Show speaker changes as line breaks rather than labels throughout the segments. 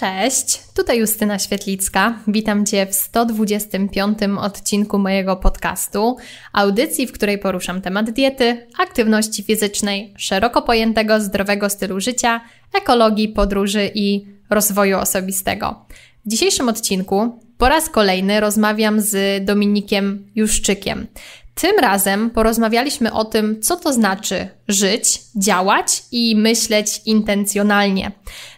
Cześć, tutaj Justyna Świetlicka. Witam Cię w 125 odcinku mojego podcastu, audycji, w której poruszam temat diety, aktywności fizycznej, szeroko pojętego zdrowego stylu życia, ekologii, podróży i rozwoju osobistego. W dzisiejszym odcinku po raz kolejny rozmawiam z Dominikiem Juszczykiem. Tym razem porozmawialiśmy o tym, co to znaczy żyć, działać i myśleć intencjonalnie.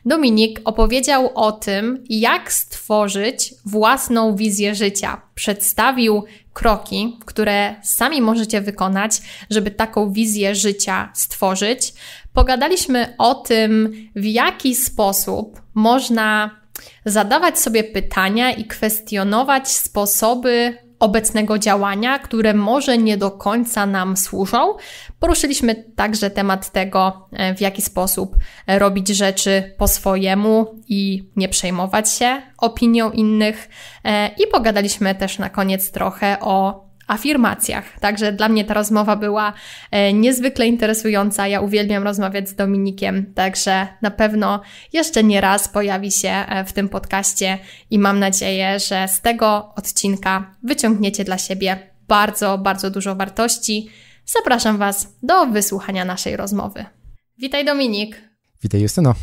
Dominik opowiedział o tym, jak stworzyć własną wizję życia. Przedstawił kroki, które sami możecie wykonać, żeby taką wizję życia stworzyć. Pogadaliśmy o tym, w jaki sposób można zadawać sobie pytania i kwestionować sposoby obecnego działania, które może nie do końca nam służą. Poruszyliśmy także temat tego, e, w jaki sposób e, robić rzeczy po swojemu i nie przejmować się opinią innych. E, I pogadaliśmy też na koniec trochę o afirmacjach. Także dla mnie ta rozmowa była e, niezwykle interesująca. Ja uwielbiam rozmawiać z Dominikiem, także na pewno jeszcze nie raz pojawi się e, w tym podcaście i mam nadzieję, że z tego odcinka wyciągniecie dla siebie bardzo, bardzo dużo wartości. Zapraszam Was do wysłuchania naszej rozmowy. Witaj Dominik. Witaj Justyno.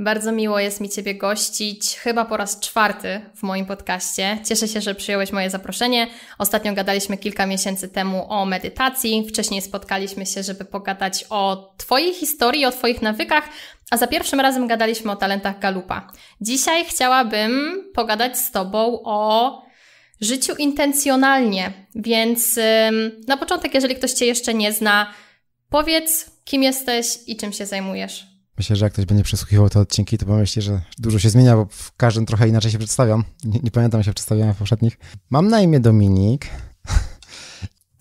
Bardzo miło jest mi Ciebie gościć, chyba po raz czwarty w moim podcaście. Cieszę się, że przyjąłeś moje zaproszenie. Ostatnio gadaliśmy kilka miesięcy temu o medytacji, wcześniej spotkaliśmy się, żeby pogadać o Twojej historii, o Twoich nawykach, a za pierwszym razem gadaliśmy o talentach galupa. Dzisiaj chciałabym pogadać z Tobą o życiu intencjonalnie, więc ym, na początek, jeżeli ktoś Cię jeszcze nie zna, powiedz, kim jesteś i czym się zajmujesz.
Myślę, że jak ktoś będzie przesłuchiwał te odcinki, to pomyśli, że dużo się zmienia, bo w każdym trochę inaczej się przedstawiam. Nie, nie pamiętam, jak się przedstawiałem w poprzednich. Mam na imię Dominik.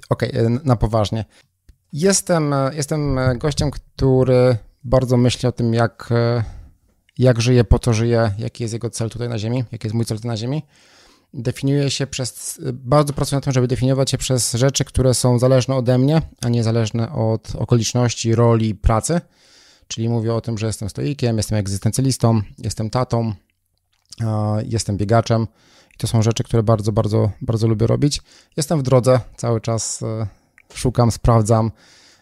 Okej, okay, e, na poważnie. Jestem, e, jestem e, gościem, który bardzo myśli o tym, jak, jak żyje, po co żyje, jaki jest jego cel tutaj na Ziemi, jaki jest mój cel tutaj na Ziemi. Definiuję się przez, bardzo pracuję na tym, żeby definiować się przez rzeczy, które są zależne ode mnie, a nie zależne od okoliczności, roli, pracy czyli mówię o tym, że jestem stoikiem, jestem egzystencjalistą, jestem tatą, jestem biegaczem i to są rzeczy, które bardzo, bardzo, bardzo lubię robić. Jestem w drodze, cały czas e, szukam, sprawdzam,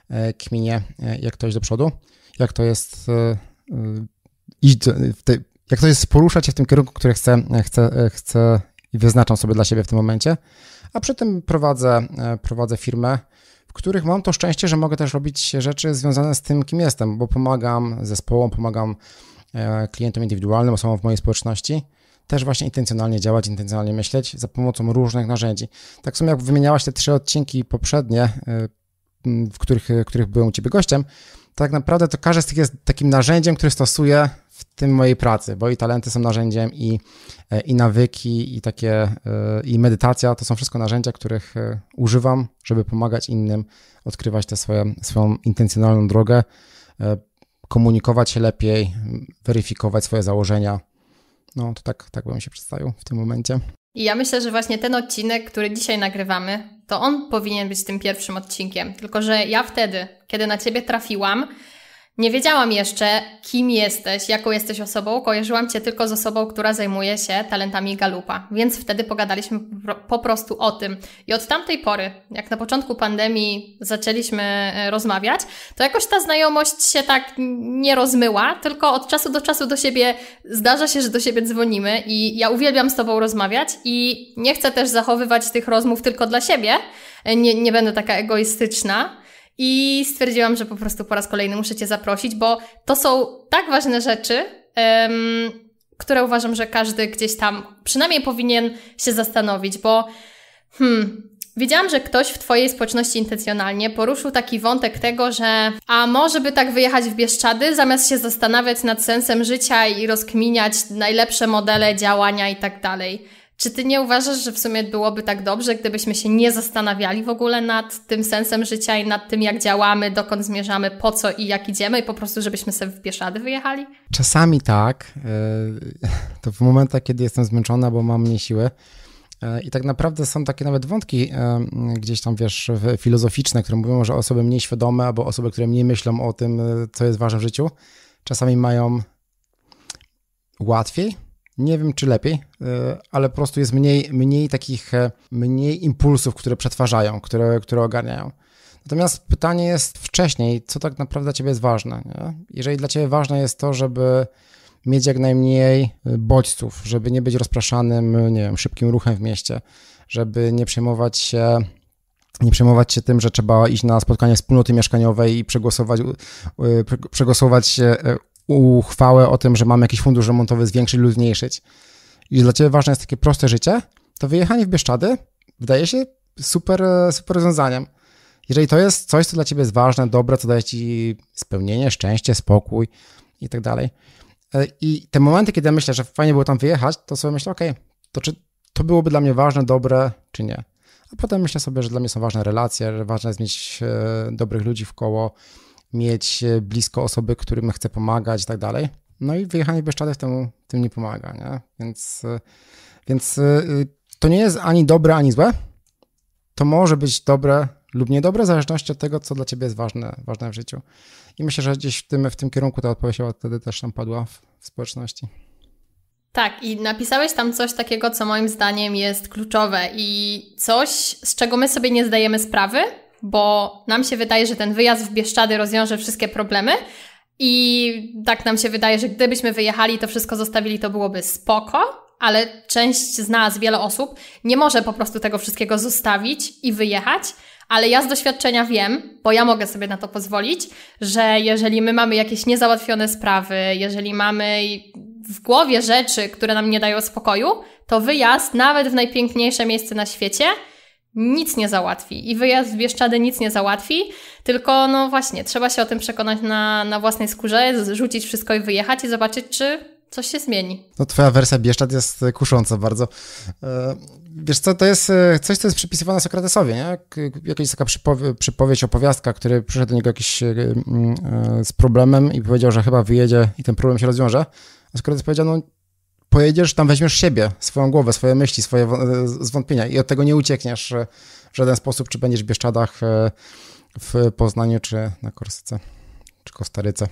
e, kminię, e, jak to iść do przodu, jak to jest iść, jak to jest poruszać się w tym kierunku, który chcę, chcę, chcę i wyznaczam sobie dla siebie w tym momencie. A przy tym prowadzę, prowadzę firmę, których mam to szczęście, że mogę też robić rzeczy związane z tym, kim jestem, bo pomagam zespołom, pomagam e, klientom indywidualnym, osobom w mojej społeczności też właśnie intencjonalnie działać, intencjonalnie myśleć za pomocą różnych narzędzi. Tak samo jak wymieniałaś te trzy odcinki poprzednie, e, w których, w e, których byłem u Ciebie gościem, tak naprawdę to każdy z tych jest takim narzędziem, które stosuje w tym mojej pracy, bo i talenty są narzędziem, i, e, i nawyki, i takie, e, i medytacja to są wszystko narzędzia, których e, używam, żeby pomagać innym odkrywać tę swoją, swoją intencjonalną drogę, komunikować się lepiej, weryfikować swoje założenia. No to tak, tak bym się przedstawił w tym momencie.
I ja myślę, że właśnie ten odcinek, który dzisiaj nagrywamy, to on powinien być tym pierwszym odcinkiem. Tylko, że ja wtedy, kiedy na ciebie trafiłam, nie wiedziałam jeszcze, kim jesteś, jaką jesteś osobą, kojarzyłam Cię tylko z osobą, która zajmuje się talentami Galupa, więc wtedy pogadaliśmy po prostu o tym. I od tamtej pory, jak na początku pandemii zaczęliśmy e, rozmawiać, to jakoś ta znajomość się tak nie rozmyła, tylko od czasu do czasu do siebie zdarza się, że do siebie dzwonimy i ja uwielbiam z Tobą rozmawiać i nie chcę też zachowywać tych rozmów tylko dla siebie, e, nie, nie będę taka egoistyczna. I stwierdziłam, że po prostu po raz kolejny muszę Cię zaprosić, bo to są tak ważne rzeczy, um, które uważam, że każdy gdzieś tam przynajmniej powinien się zastanowić, bo hmm, Widziałam, że ktoś w Twojej społeczności intencjonalnie poruszył taki wątek tego, że a może by tak wyjechać w Bieszczady, zamiast się zastanawiać nad sensem życia i rozkminiać najlepsze modele działania i tak dalej. Czy ty nie uważasz, że w sumie byłoby tak dobrze, gdybyśmy się nie zastanawiali w ogóle nad tym sensem życia i nad tym, jak działamy, dokąd zmierzamy, po co i jak idziemy, i po prostu, żebyśmy sobie w pieszady wyjechali?
Czasami tak. E, to w momentach, kiedy jestem zmęczona, bo mam mniej siły. E, I tak naprawdę są takie nawet wątki e, gdzieś tam, wiesz, filozoficzne, które mówią, że osoby mniej świadome albo osoby, które mniej myślą o tym, co jest ważne w życiu, czasami mają łatwiej nie wiem, czy lepiej, y, ale po prostu jest mniej, mniej takich, e, mniej impulsów, które przetwarzają, które, które ogarniają. Natomiast pytanie jest wcześniej, co tak naprawdę dla ciebie jest ważne. Nie? Jeżeli dla ciebie ważne jest to, żeby mieć jak najmniej y, bodźców, żeby nie być rozpraszanym, nie wiem, szybkim ruchem w mieście, żeby nie przejmować się nie przejmować się tym, że trzeba iść na spotkanie wspólnoty mieszkaniowej i przegłosować, y, przegłosować uchwałę o tym, że mamy jakiś fundusz remontowy zwiększyć lub zmniejszyć i dla ciebie ważne jest takie proste życie, to wyjechanie w Bieszczady wydaje się super, super rozwiązaniem. Jeżeli to jest coś, co dla ciebie jest ważne, dobre, co daje ci spełnienie, szczęście, spokój i tak dalej. E, I te momenty, kiedy myślę, że fajnie było tam wyjechać, to sobie myślę, ok, to czy to byłoby dla mnie ważne, dobre, czy nie. A potem myślę sobie, że dla mnie są ważne relacje, że ważne jest mieć e, dobrych ludzi w koło, mieć e, blisko osoby, którym chce pomagać i tak dalej. No i wyjechanie bez Bieszczadów temu tym nie pomaga, nie? Więc, e, więc e, to nie jest ani dobre, ani złe. To może być dobre lub niedobre, w zależności od tego, co dla ciebie jest ważne, ważne w życiu. I myślę, że gdzieś w tym, w tym kierunku ta odpowiedź wtedy też tam padła w, w społeczności.
Tak, i napisałeś tam coś takiego, co moim zdaniem jest kluczowe i coś, z czego my sobie nie zdajemy sprawy, bo nam się wydaje, że ten wyjazd w Bieszczady rozwiąże wszystkie problemy. I tak nam się wydaje, że gdybyśmy wyjechali, to wszystko zostawili, to byłoby spoko, ale część z nas, wiele osób, nie może po prostu tego wszystkiego zostawić i wyjechać. Ale ja z doświadczenia wiem, bo ja mogę sobie na to pozwolić, że jeżeli my mamy jakieś niezałatwione sprawy, jeżeli mamy w głowie rzeczy, które nam nie dają spokoju, to wyjazd, nawet w najpiękniejsze miejsce na świecie, nic nie załatwi i wyjazd w Bieszczady nic nie załatwi, tylko no właśnie, trzeba się o tym przekonać na, na własnej skórze, rzucić wszystko i wyjechać i zobaczyć, czy coś się zmieni.
No twoja wersja Bieszczad jest e, kusząca bardzo. E, wiesz co, to jest e, coś, co jest przypisywane Sokratesowi, nie? Jakaś taka przypowie, przypowiedź opowiastka, który przyszedł do niego jakiś z problemem i powiedział, że chyba wyjedzie i ten problem się rozwiąże. A Sokrates powiedział, no pojedziesz, tam weźmiesz siebie, swoją głowę, swoje myśli, swoje zwątpienia i od tego nie uciekniesz w żaden sposób, czy będziesz w Bieszczadach, e, w Poznaniu, czy na Korsyce, czy Kostaryce.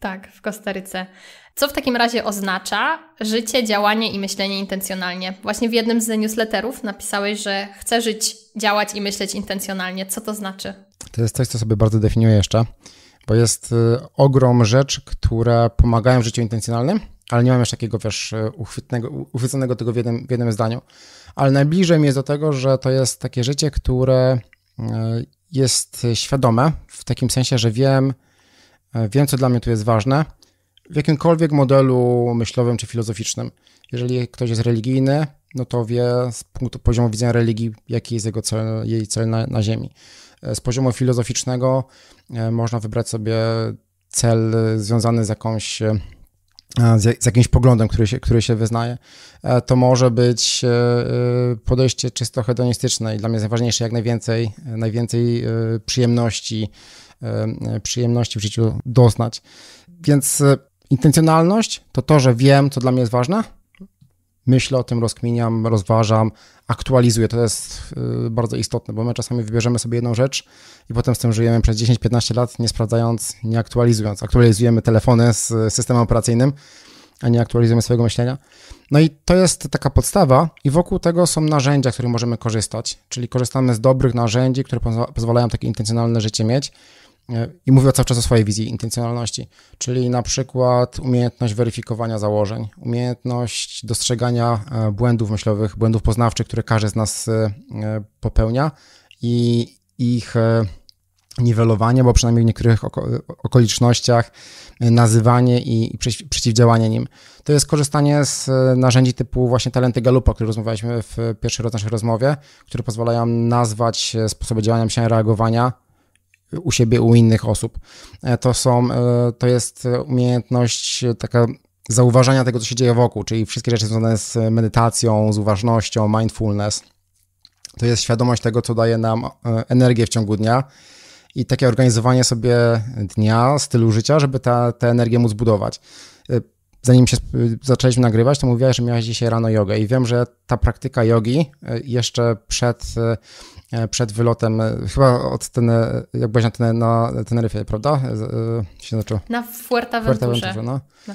Tak, w Kostaryce. Co w takim razie oznacza życie, działanie i myślenie intencjonalnie? Właśnie w jednym z newsletterów napisałeś, że chce żyć, działać i myśleć intencjonalnie. Co to znaczy?
To jest coś, co sobie bardzo definiuję jeszcze, bo jest y, ogrom rzeczy, które pomagają w życiu intencjonalnym, ale nie mam jeszcze takiego, wiesz, e, uchwytnego, uchwyconego tego w jednym, w jednym zdaniu. Ale najbliżej mi jest do tego, że to jest takie życie, które e, jest świadome, w takim sensie, że wiem, e, wiem, co dla mnie tu jest ważne, w jakimkolwiek modelu myślowym czy filozoficznym. Jeżeli ktoś jest religijny, no to wie z punktu poziomu widzenia religii, jaki jest jego cel, jej cel na, na ziemi. Z poziomu filozoficznego można wybrać sobie cel związany z jakąś z, jakimś poglądem, który się, który się wyznaje, e, to może być e, e, podejście czysto hedonistyczne i dla mnie jest najważniejsze jak najwięcej, najwięcej przyjemności, przyjemności w życiu doznać. Więc intencjonalność to to, że wiem, co dla mnie jest ważne, myślę o tym, rozkminiam, rozważam, aktualizuję. To jest y, bardzo istotne, bo my czasami wybierzemy sobie jedną rzecz i potem z tym żyjemy przez 10-15 lat, nie sprawdzając, nie aktualizując. Aktualizujemy telefony z systemem operacyjnym, a nie aktualizujemy swojego myślenia. No i to jest taka podstawa, i wokół tego są narzędzia, z których możemy korzystać, czyli korzystamy z dobrych narzędzi, które pozwalają takie intencjonalne życie mieć i mówię cały czas o swojej wizji intencjonalności, czyli na przykład umiejętność weryfikowania założeń, umiejętność dostrzegania e, błędów myślowych, błędów poznawczych, które każdy z nas e, popełnia i ich e, niwelowanie, bo przynajmniej w niektórych okolicznościach nazywanie i przeciwdziałanie nim. To jest korzystanie z narzędzi typu właśnie talenty Galupa, o których rozmawialiśmy w pierwszy raz naszej rozmowie, które pozwalają nazwać sposoby działania, myślenia, reagowania u siebie, u innych osób. E, to, są, e, to jest umiejętność e, taka zauważania tego, co się dzieje wokół, czyli wszystkie rzeczy związane z medytacją, z uważnością, mindfulness. To jest świadomość tego, co daje nam energię w ciągu dnia i takie organizowanie sobie dnia, stylu życia, żeby ta, tę energię móc budować. Zanim się zaczęliśmy nagrywać, to mówiłaś, że miałaś dzisiaj rano jogę i wiem, że ta praktyka jogi jeszcze przed E, przed wylotem, e, chyba od ten, e, jak byłeś na, ten, na Teneryfie, prawda? Się zaczęło. Na Fuerteventurze.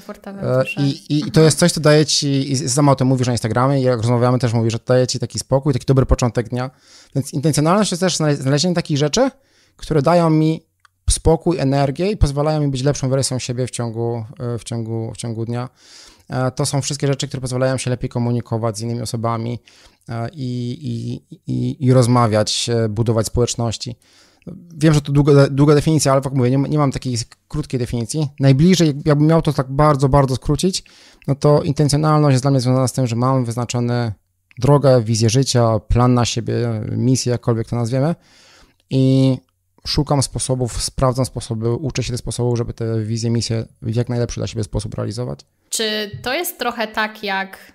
Fuerteventurze no. Na I, i, I to jest coś, co daje ci, i sama o tym mówisz na Instagramie, i jak rozmawiamy też mówisz, że daje ci taki spokój, taki dobry początek dnia. Więc intencjonalność jest też znalezienie takich rzeczy, które dają mi spokój, energię i pozwalają mi być lepszą wersją siebie w ciągu, w ciągu, w ciągu dnia. E, to są wszystkie rzeczy, które pozwalają się lepiej komunikować z innymi osobami e, i, i, i, i rozmawiać, e, budować społeczności. Wiem, że to długa, długa definicja, ale jak mówię, nie, nie, mam takiej krótkiej definicji. Najbliżej, jakbym miał to tak bardzo, bardzo skrócić, no to intencjonalność jest dla mnie związana z tym, że mam wyznaczone drogę, wizję życia, plan na siebie, misję, jakkolwiek to nazwiemy i szukam sposobów, sprawdzam sposoby, uczę się tych sposobów, żeby te wizje, misje w jak najlepszy dla siebie sposób realizować.
Czy to jest trochę tak jak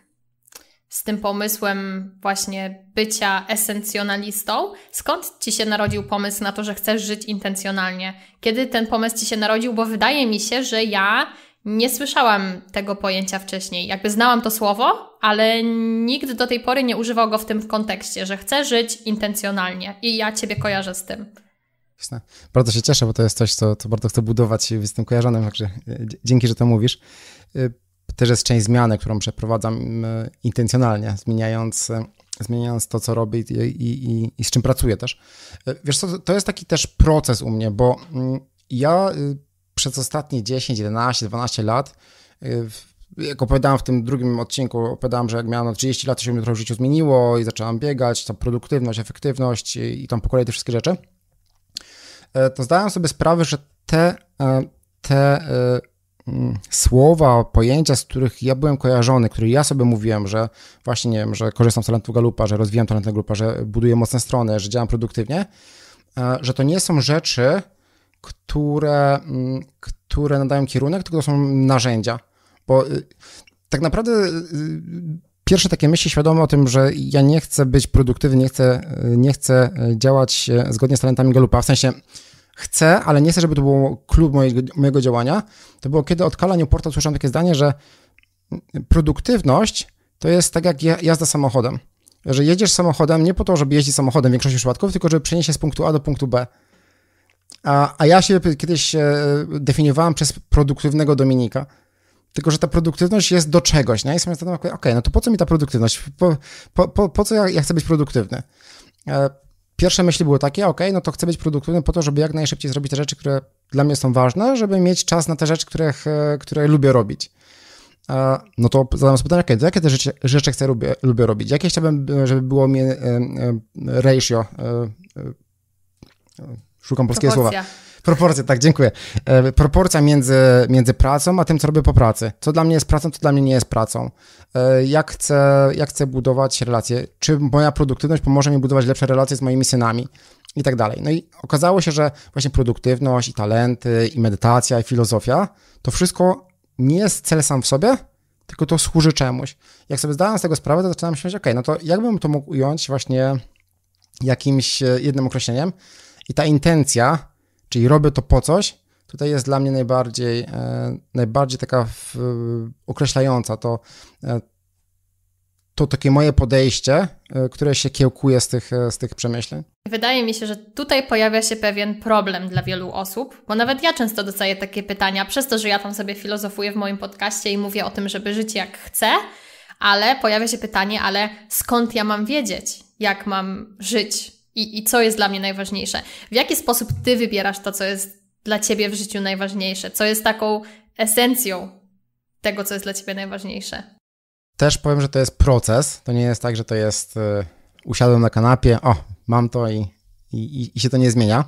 z tym pomysłem właśnie bycia esencjonalistą? Skąd ci się narodził pomysł na to, że chcesz żyć intencjonalnie? Kiedy ten pomysł ci się narodził? Bo wydaje mi się, że ja nie słyszałam tego pojęcia wcześniej. Jakby znałam to słowo, ale nikt do tej pory nie używał go w tym kontekście, że chcę żyć intencjonalnie i ja ciebie kojarzę z tym.
Bardzo się cieszę, bo to jest coś, co, co bardzo chcę budować i jestem kojarzonym, także e, dzięki, że to mówisz. E, też jest część zmiany, którą przeprowadzam e, intencjonalnie, zmieniając, e, zmieniając to, co robię i, i, i, i z czym pracuję też. E, wiesz co, to jest taki też proces u mnie, bo mm, ja przez ostatnie 10, 11, 12 lat jak opowiadałem w tym drugim odcinku, opowiadałem, że jak miałem 30 no, lat, to się mi trochę w życiu zmieniło i zacząłem biegać, ta produktywność, efektywność i, i tam po kolei te wszystkie rzeczy, to zdałem sobie sprawę, że te, te słowa, pojęcia, z których ja byłem kojarzony, które ja sobie mówiłem, że właśnie, nie wiem, że korzystam z talentu Galupa, że rozwijam talent Galupa, że buduję mocne strony, że działam produktywnie, e, że to nie są rzeczy, które, mm, które nadają kierunek, tylko to są narzędzia. Bo y, tak naprawdę y, pierwsze takie myśli świadome o tym, że ja nie chcę być produktywny, nie chcę, y, nie chcę e, działać e, zgodnie z talentami Galupa, w sensie chcę, ale nie chcę, żeby to był klub mojego, mojego działania, to było kiedy od Kala Newporta słyszałem takie zdanie, że produktywność to jest tak jak jazda samochodem. Że jedziesz samochodem nie po to, żeby jeździć samochodem w większości przypadków, tylko żeby przenieść się z punktu A do punktu B. A, a ja się kiedyś e, definiowałem przez produktywnego Dominika. Tylko, że ta produktywność jest do czegoś, nie? I sobie zastanawiam, okej, okay, no to po co mi ta produktywność? Po, po, po co ja, ja chcę być produktywny? E, pierwsze myśli były takie, ok, no to chcę być produktywny po to, żeby jak najszybciej zrobić te rzeczy, które dla mnie są ważne, żeby mieć czas na te rzeczy, które, które lubię robić. No to zadam sobie pytanie, okay, jakie te rzeczy, rzeczy chcę, lubię, lubię robić? Jakie chciałbym, e, żeby było mi e, e, ratio, szukam polskiego słowa. Proporcja, tak, dziękuję. Proporcja między, między pracą, a tym, co robię po pracy. Co dla mnie jest pracą, co dla mnie nie jest pracą. E, jak chcę, jak chcę budować relacje, czy moja produktywność pomoże mi budować lepsze relacje z moimi synami i tak dalej. No i okazało się, że właśnie produktywność i talenty i medytacja i filozofia to wszystko nie jest cel sam w sobie, tylko to służy czemuś. Jak sobie zdałem z tego sprawę, to zaczynam myśleć, ok, no to jakbym to mógł ująć właśnie jakimś e, jednym określeniem i ta intencja, czyli robię to po coś, tutaj jest dla mnie najbardziej, e, najbardziej taka w, określająca to, e, to takie moje podejście, e, które się kiełkuje z tych, z tych przemyśleń.
Wydaje mi się, że tutaj pojawia się pewien problem dla wielu osób, bo nawet ja często dostaję takie pytania, przez to, że ja tam sobie filozofuję w moim podcaście i mówię o tym, żeby żyć jak chcę, ale pojawia się pytanie, ale skąd ja mam wiedzieć, jak mam żyć i, i co jest dla mnie najważniejsze? W jaki sposób ty wybierasz to, co jest dla ciebie w życiu najważniejsze, co jest taką esencją tego, co jest dla ciebie najważniejsze.
Też powiem, że to jest proces. To nie jest tak, że to jest y, usiadłem na kanapie, o, mam to i, i, i się to nie zmienia.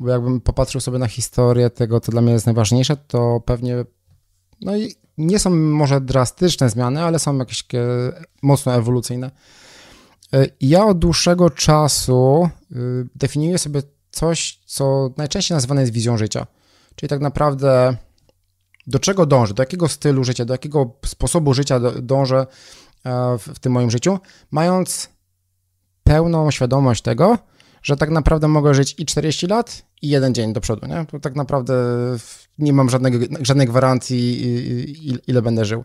Bo jakbym popatrzył sobie na historię tego, co dla mnie jest najważniejsze, to pewnie no i nie są może drastyczne zmiany, ale są jakieś mocno ewolucyjne. Y, ja od dłuższego czasu y, definiuję sobie coś, co najczęściej nazywane jest wizją życia. Czyli tak naprawdę do czego dążę, do jakiego stylu życia, do jakiego sposobu życia dążę e, w tym moim życiu, mając pełną świadomość tego, że tak naprawdę mogę żyć i 40 lat, i jeden dzień do przodu, nie? To tak naprawdę nie mam żadnego, żadnej gwarancji, ile będę żył.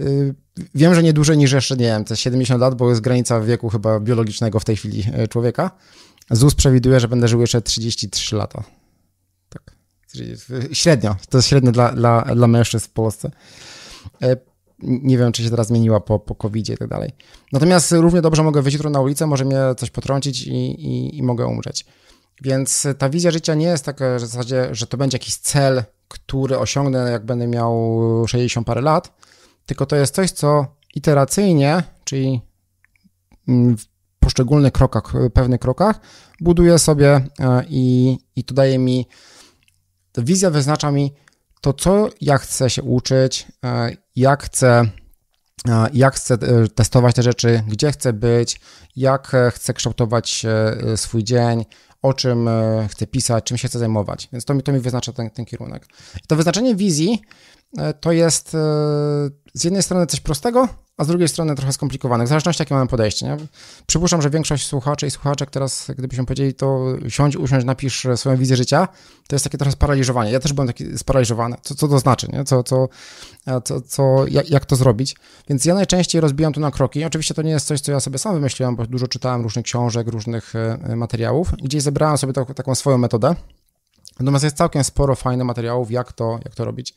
Y, wiem, że nie dłużej niż jeszcze, nie wiem, te 70 lat, bo jest granica wieku chyba biologicznego w tej chwili e, człowieka, ZUS przewiduje, że będę żył jeszcze 33 lata. Tak. Średnio. To jest średnio dla, dla, dla mężczyzn w Polsce. E, nie wiem, czy się teraz zmieniła po, po covid i tak dalej. Natomiast równie dobrze mogę wyjść jutro na ulicę, może mnie coś potrącić i, i, i mogę umrzeć. Więc ta wizja życia nie jest taka, że w zasadzie, że to będzie jakiś cel, który osiągnę, jak będę miał 60 parę lat, tylko to jest coś, co iteracyjnie, czyli mm, poszczególnych krokach, e, pewnych krokach, buduję sobie e, i, i to daje mi, wizja wyznacza mi to, co ja chcę się uczyć, e, jak chcę, jak chcę testować te rzeczy, gdzie chcę być, jak chcę kształtować swój dzień, o czym chcę pisać, czym się chcę zajmować. Więc to mi, to mi wyznacza ten, ten kierunek. to wyznaczenie wizji to jest z jednej strony coś prostego, a z drugiej strony trochę skomplikowanych, w zależności jakie mamy podejście. Nie? Przypuszczam, że większość słuchaczy i słuchaczek teraz, gdybyśmy powiedzieli to siądź, usiądź, napisz swoją wizję życia, to jest takie trochę sparaliżowanie. Ja też byłem taki sparaliżowany. Co, co to znaczy? Nie? Co, co, e, co, co jak, jak, to zrobić? Więc ja najczęściej rozbijam to na kroki. Oczywiście to nie jest coś, co ja sobie sam wymyśliłem, bo dużo czytałem różnych książek, różnych e, e, materiałów. Gdzieś zebrałem sobie to, taką swoją metodę. Natomiast jest całkiem sporo fajnych materiałów, jak to, jak to robić.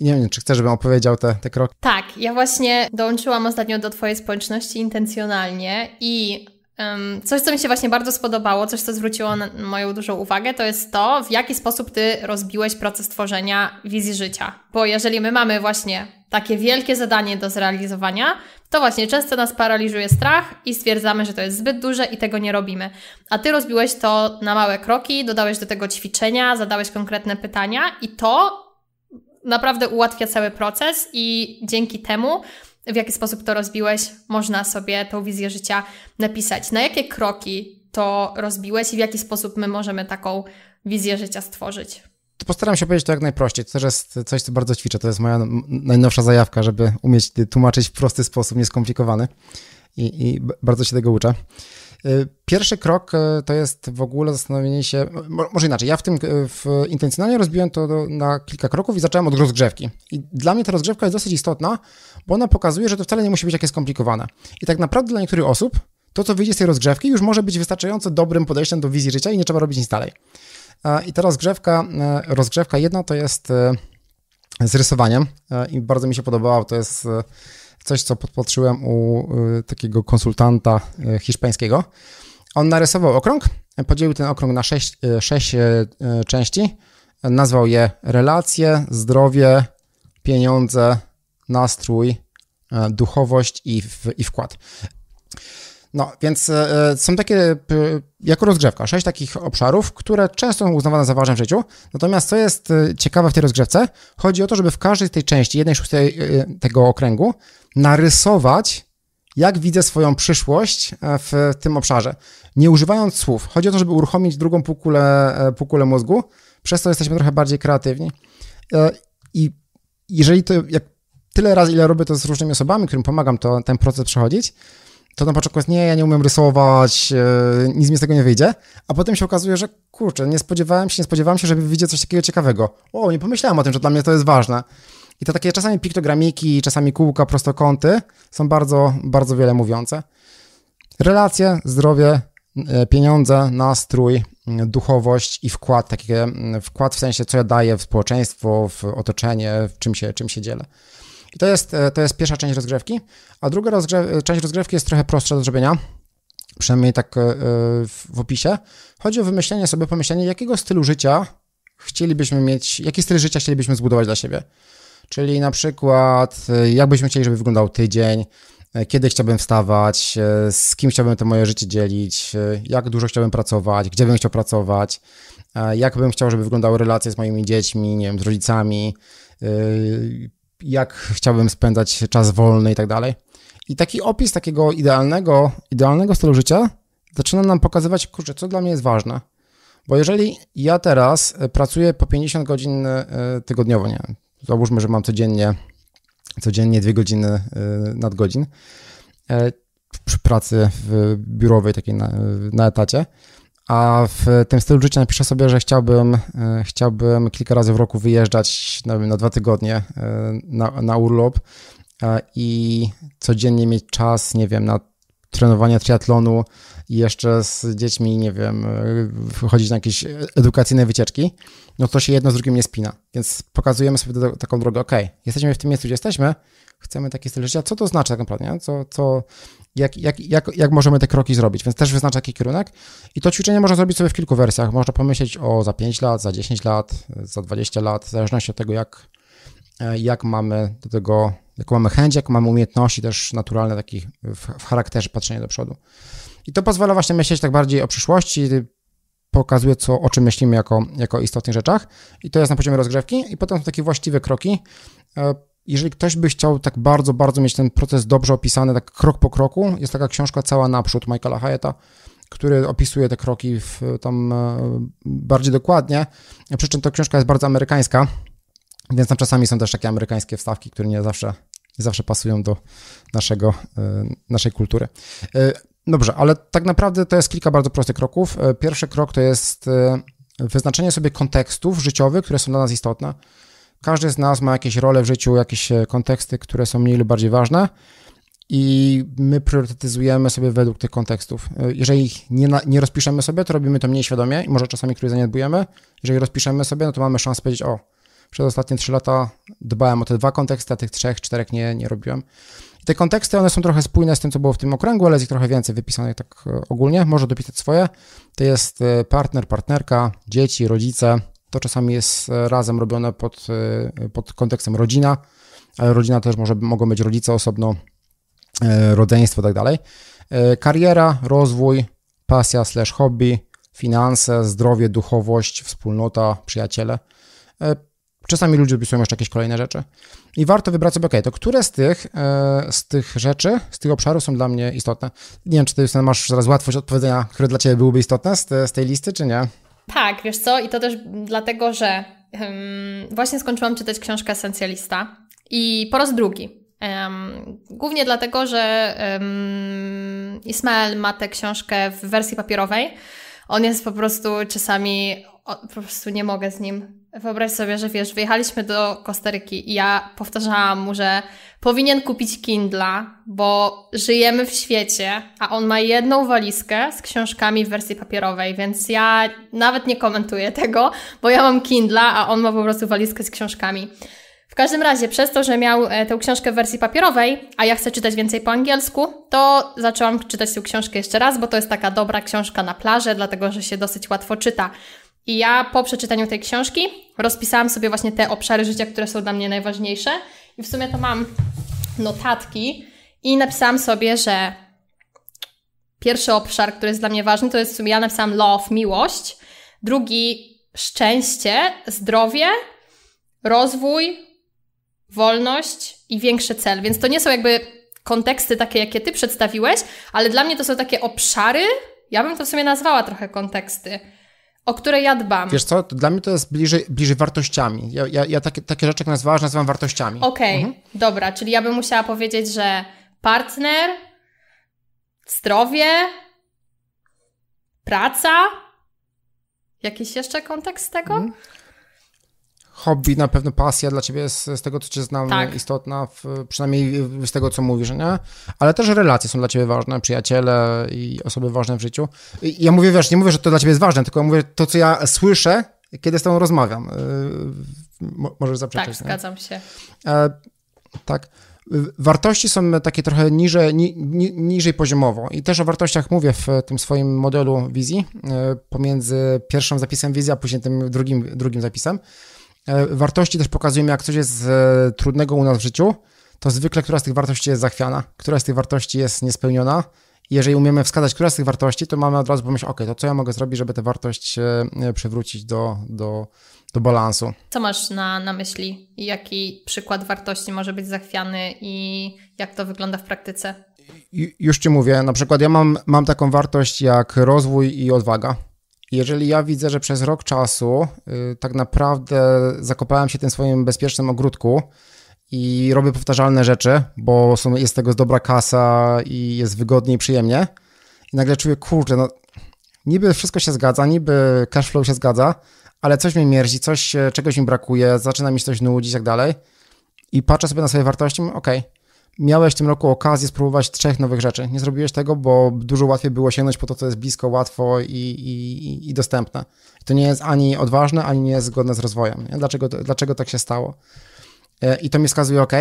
I nie wiem, czy chcesz, żebym opowiedział te, te kroki?
Tak, ja właśnie dołączyłam ostatnio do Twojej społeczności intencjonalnie i um, coś, co mi się właśnie bardzo spodobało, coś, co zwróciło moją dużą uwagę, to jest to, w jaki sposób Ty rozbiłeś proces tworzenia wizji życia. Bo jeżeli my mamy właśnie takie wielkie zadanie do zrealizowania, to właśnie często nas paraliżuje strach i stwierdzamy, że to jest zbyt duże i tego nie robimy. A ty rozbiłeś to na małe kroki, dodałeś do tego ćwiczenia, zadałeś konkretne pytania i to naprawdę ułatwia cały proces i dzięki temu, w jaki sposób to rozbiłeś, można sobie tą wizję życia napisać. Na jakie kroki to rozbiłeś i w jaki sposób my możemy taką wizję życia stworzyć?
postaram się powiedzieć to jak najprościej. To też jest coś, co bardzo ćwiczę. To jest moja najnowsza zajawka, żeby umieć tłumaczyć w prosty sposób, nieskomplikowany. I, i bardzo się tego uczę. Y, pierwszy krok y, to jest w ogóle zastanowienie się, może inaczej, ja w tym y, w, intencjonalnie rozbiłem to na kilka kroków i zacząłem od rozgrzewki. I dla mnie ta rozgrzewka jest dosyć istotna, bo ona pokazuje, że to wcale nie musi być takie skomplikowane. I tak naprawdę dla niektórych osób to, co wyjdzie z tej rozgrzewki, już może być wystarczająco dobrym podejściem do wizji życia i nie trzeba robić nic dalej. E, I ta rozgrzewka, e, rozgrzewka jedna to jest e, z rysowaniem i bardzo mi się podobała, to jest coś, co podpatrzyłem u y, takiego konsultanta y, hiszpańskiego. On narysował okrąg, podzielił ten okrąg na sześć, y, sześć części, nazwał je relacje, zdrowie, pieniądze, nastrój, duchowość i, w, i wkład. No, więc e, e, są takie, jako rozgrzewka, sześć takich obszarów, które często są uznawane za ważne w życiu. Natomiast co jest e, ciekawe w tej rozgrzewce, chodzi o to, żeby w każdej tej części, jednej szóstej tego okręgu, narysować, jak widzę swoją przyszłość w tym obszarze. Nie używając słów, chodzi o to, żeby uruchomić drugą półkulę, półkulę mózgu, przez co jesteśmy trochę bardziej kreatywni. I jeżeli to, jak tyle razy, ile robię to z różnymi osobami, którym pomagam to, ten proces przechodzić, to na początku jest, nie, ja nie umiem rysować, e, nic mi z tego nie wyjdzie, a potem się okazuje, że kurczę, nie spodziewałem się, nie spodziewałem się, żeby wyjdzie coś takiego ciekawego. O, nie pomyślałem o tym, że dla mnie to jest ważne. I to takie czasami piktogramiki, czasami kółka, prostokąty są bardzo, bardzo wiele mówiące. Relacje, zdrowie, e, pieniądze, nastrój, duchowość i wkład, taki mm, wkład w sensie, co ja daję w społeczeństwo, w otoczenie, w czym się, czym się dzielę. I to jest, e, to jest pierwsza część rozgrzewki, a druga e, część rozgrzewki jest trochę prostsza do zrobienia, przynajmniej tak e, w opisie. Chodzi o wymyślenie sobie, pomyślenie, jakiego stylu życia chcielibyśmy mieć, jaki styl życia chcielibyśmy zbudować dla siebie. Czyli na przykład, jak byśmy chcieli, żeby wyglądał tydzień, kiedy chciałbym wstawać, z kim chciałbym to moje życie dzielić, jak dużo chciałbym pracować, gdzie bym chciał pracować, jak bym chciał, żeby wyglądały relacje z moimi dziećmi, nie wiem, z rodzicami, jak chciałbym spędzać czas wolny i tak dalej. I taki opis takiego idealnego, idealnego stylu życia zaczyna nam pokazywać, kurczę, co dla mnie jest ważne. Bo jeżeli ja teraz e, pracuję po 50 godzin e, tygodniowo, nie załóżmy, że mam codziennie, codziennie 2 godziny e, nadgodzin przy pracy w biurowej takiej na, na etacie, a w tym stylu życia napiszę sobie, że chciałbym, e, chciałbym kilka razy w roku wyjeżdżać na, no, na dwa tygodnie e, na, na urlop e, i codziennie mieć czas, nie wiem, na trenowanie triatlonu i jeszcze z dziećmi, nie wiem, wychodzić na jakieś edukacyjne wycieczki, no to się jedno z drugim nie spina. Więc pokazujemy sobie do, taką drogę, ok, jesteśmy w tym miejscu, gdzie jesteśmy, chcemy taki styl życia, co to znaczy tak naprawdę, nie? Co, co, jak, jak, jak, jak możemy te kroki zrobić, więc też wyznacza taki kierunek. I to ćwiczenie można zrobić sobie w kilku wersjach. Można pomyśleć o za 5 lat, za 10 lat, za 20 lat, w zależności od tego, jak, e, jak mamy do tego, jaką mamy chęć, jak mamy umiejętności też naturalne takich w, w charakterze patrzenia do przodu. I to pozwala właśnie myśleć tak bardziej o przyszłości, pokazuje, co, o czym myślimy jako, jako istotnych rzeczach. I to jest na poziomie rozgrzewki. I potem są takie właściwe kroki, e, jeżeli ktoś by chciał tak bardzo, bardzo mieć ten proces dobrze opisany, tak krok po kroku, jest taka książka cała naprzód Michaela Hayeta, który opisuje te kroki w, tam e, bardziej dokładnie. Przy czym ta książka jest bardzo amerykańska, więc tam czasami są też takie amerykańskie wstawki, które nie zawsze, nie zawsze pasują do naszego, e, naszej kultury. E, dobrze, ale tak naprawdę to jest kilka bardzo prostych kroków. Pierwszy krok to jest wyznaczenie sobie kontekstów życiowych, które są dla nas istotne. Każdy z nas ma jakieś role w życiu, jakieś e, konteksty, które są mniej lub bardziej ważne i my priorytetyzujemy sobie według tych kontekstów. E, jeżeli ich nie, na, nie rozpiszemy sobie, to robimy to mniej świadomie i może czasami któryś zaniedbujemy. Jeżeli rozpiszemy sobie, no to mamy szansę powiedzieć, o, przez ostatnie trzy lata dbałem o te dwa konteksty, a tych trzech, czterech nie, nie robiłem. I te konteksty, one są trochę spójne z tym, co było w tym okręgu, ale jest ich trochę więcej wypisanych tak e, ogólnie. Może dopisać swoje. To jest partner, partnerka, dzieci, rodzice, to czasami jest e, razem robione pod, e, pod kontekstem rodzina, ale rodzina też może, mogą być rodzice osobno, e, rodzeństwo i tak dalej. Kariera, rozwój, pasja slash hobby, finanse, zdrowie, duchowość, wspólnota, przyjaciele. Czasami ludzie dopisują jeszcze jakieś kolejne rzeczy. I warto wybrać sobie, ok, to które z tych, z tych rzeczy, z tych obszarów są dla mnie istotne? Nie wiem, czy ty masz teraz łatwość odpowiedzenia, które dla ciebie byłyby istotne z, te, z tej listy, czy nie?
Tak, wiesz co, i to też dlatego, że um, właśnie skończyłam czytać książkę Esencjalista i po raz drugi. Um, głównie dlatego, że um, Ismael ma tę książkę w wersji papierowej. On jest po prostu czasami, o, po prostu nie mogę z nim Wyobraź sobie, że wiesz, wyjechaliśmy do Kostaryki i ja powtarzałam mu, że powinien kupić Kindla, bo żyjemy w świecie, a on ma jedną walizkę z książkami w wersji papierowej, więc ja nawet nie komentuję tego, bo ja mam Kindla, a on ma po prostu walizkę z książkami. W każdym razie, przez to, że miał e, tę książkę w wersji papierowej, a ja chcę czytać więcej po angielsku, to zaczęłam czytać tę książkę jeszcze raz, bo to jest taka dobra książka na plażę, dlatego że się dosyć łatwo czyta. I ja po przeczytaniu tej książki rozpisałam sobie właśnie te obszary życia, które są dla mnie najważniejsze. I w sumie to mam notatki i napisałam sobie, że pierwszy obszar, który jest dla mnie ważny, to jest w sumie ja napisałam love, miłość. Drugi szczęście, zdrowie, rozwój, wolność i większy cel. Więc to nie są jakby konteksty takie, jakie ty przedstawiłeś, ale dla mnie to są takie obszary. Ja bym to w sumie nazwała trochę konteksty o które ja dbam. Wiesz co,
dla mnie to jest bliżej, bliżej wartościami. Ja, ja, ja takie, takie rzeczy, jak nazwałaś, nazywam wartościami. Okej, okay, mhm.
dobra, czyli ja bym musiała powiedzieć, że partner, zdrowie, praca, Jakiś jeszcze kontekst tego? Mhm
hobby, na pewno pasja dla ciebie jest z tego, co cię znam, tak. istotna, w, przynajmniej z tego, co mówisz, nie? Ale też relacje są dla ciebie ważne, przyjaciele i osoby ważne w życiu. I ja mówię, wiesz, nie mówię, że to dla ciebie jest ważne, tylko mówię to, co ja słyszę, kiedy z tobą rozmawiam. Y, może możesz zaprzeczyć. Tak, zgadzam nie? się. E, tak wartości są takie trochę niżej, ni, ni, niżej poziomowo i też o wartościach mówię w tym swoim modelu wizji y, pomiędzy pierwszym zapisem wizji, a później tym drugim, drugim zapisem. E, wartości też pokazujemy, jak coś jest e, trudnego u nas w życiu, to zwykle która z tych wartości jest zachwiana, która z tych wartości jest niespełniona. Jeżeli umiemy wskazać, która z tych wartości, to mamy od razu pomyśleć, ok, to co ja mogę zrobić, żeby tę wartość e, przywrócić do, do, do balansu.
Co masz na, na myśli? Jaki przykład wartości może być zachwiany i jak to wygląda w praktyce?
Już Ci mówię, na przykład ja mam, mam taką wartość jak rozwój i odwaga jeżeli ja widzę, że przez rok czasu y, tak naprawdę zakopałem się w tym swoim bezpiecznym ogródku i robię powtarzalne rzeczy, bo są, jest tego z dobra kasa i jest wygodnie i przyjemnie, i nagle czuję, kurczę, no niby wszystko się zgadza, niby cashflow się zgadza, ale coś mnie mierzi, coś, e, czegoś mi brakuje, zaczyna mi się coś nudzić i tak dalej. I patrzę sobie na swoje wartości, okej, okay, miałeś w tym roku okazję spróbować trzech nowych rzeczy. Nie zrobiłeś tego, bo dużo łatwiej było sięgnąć po to, co jest blisko, łatwo i, i, i dostępne. To nie jest ani odważne, ani nie jest zgodne z rozwojem. Nie? Dlaczego, dlaczego tak się stało? E, I to mi wskazuje, OK,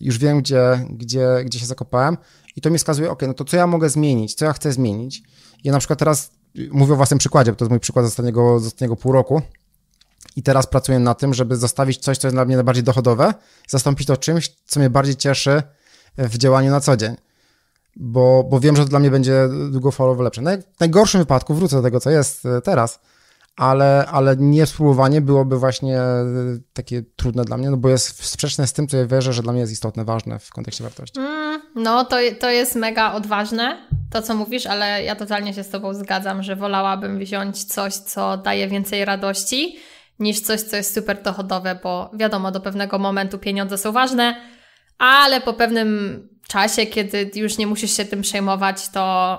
już wiem, gdzie, gdzie, gdzie się zakopałem, i to mi wskazuje, OK, no to co ja mogę zmienić, co ja chcę zmienić. Ja na przykład teraz y, mówię o własnym przykładzie, bo to jest mój przykład z ostatniego, z ostatniego pół roku. I teraz pracuję na tym, żeby zostawić coś, co jest dla mnie najbardziej dochodowe, zastąpić to czymś, co mnie bardziej cieszy, w działaniu na co dzień. Bo, bo wiem, że to dla mnie będzie długofalowo lepsze. Naj, w najgorszym wypadku wrócę do tego, co jest e, teraz, ale, ale nie spróbowanie byłoby właśnie e, takie trudne dla mnie, no bo jest sprzeczne z tym, co ja wierzę, że dla mnie jest istotne, ważne w kontekście wartości. Mm,
no, to, to jest mega odważne, to co mówisz, ale ja totalnie się z Tobą zgadzam, że wolałabym wziąć coś, co daje więcej radości, niż coś, co jest super dochodowe, bo wiadomo, do pewnego momentu pieniądze są ważne, ale po pewnym czasie, kiedy już nie musisz się tym przejmować, to,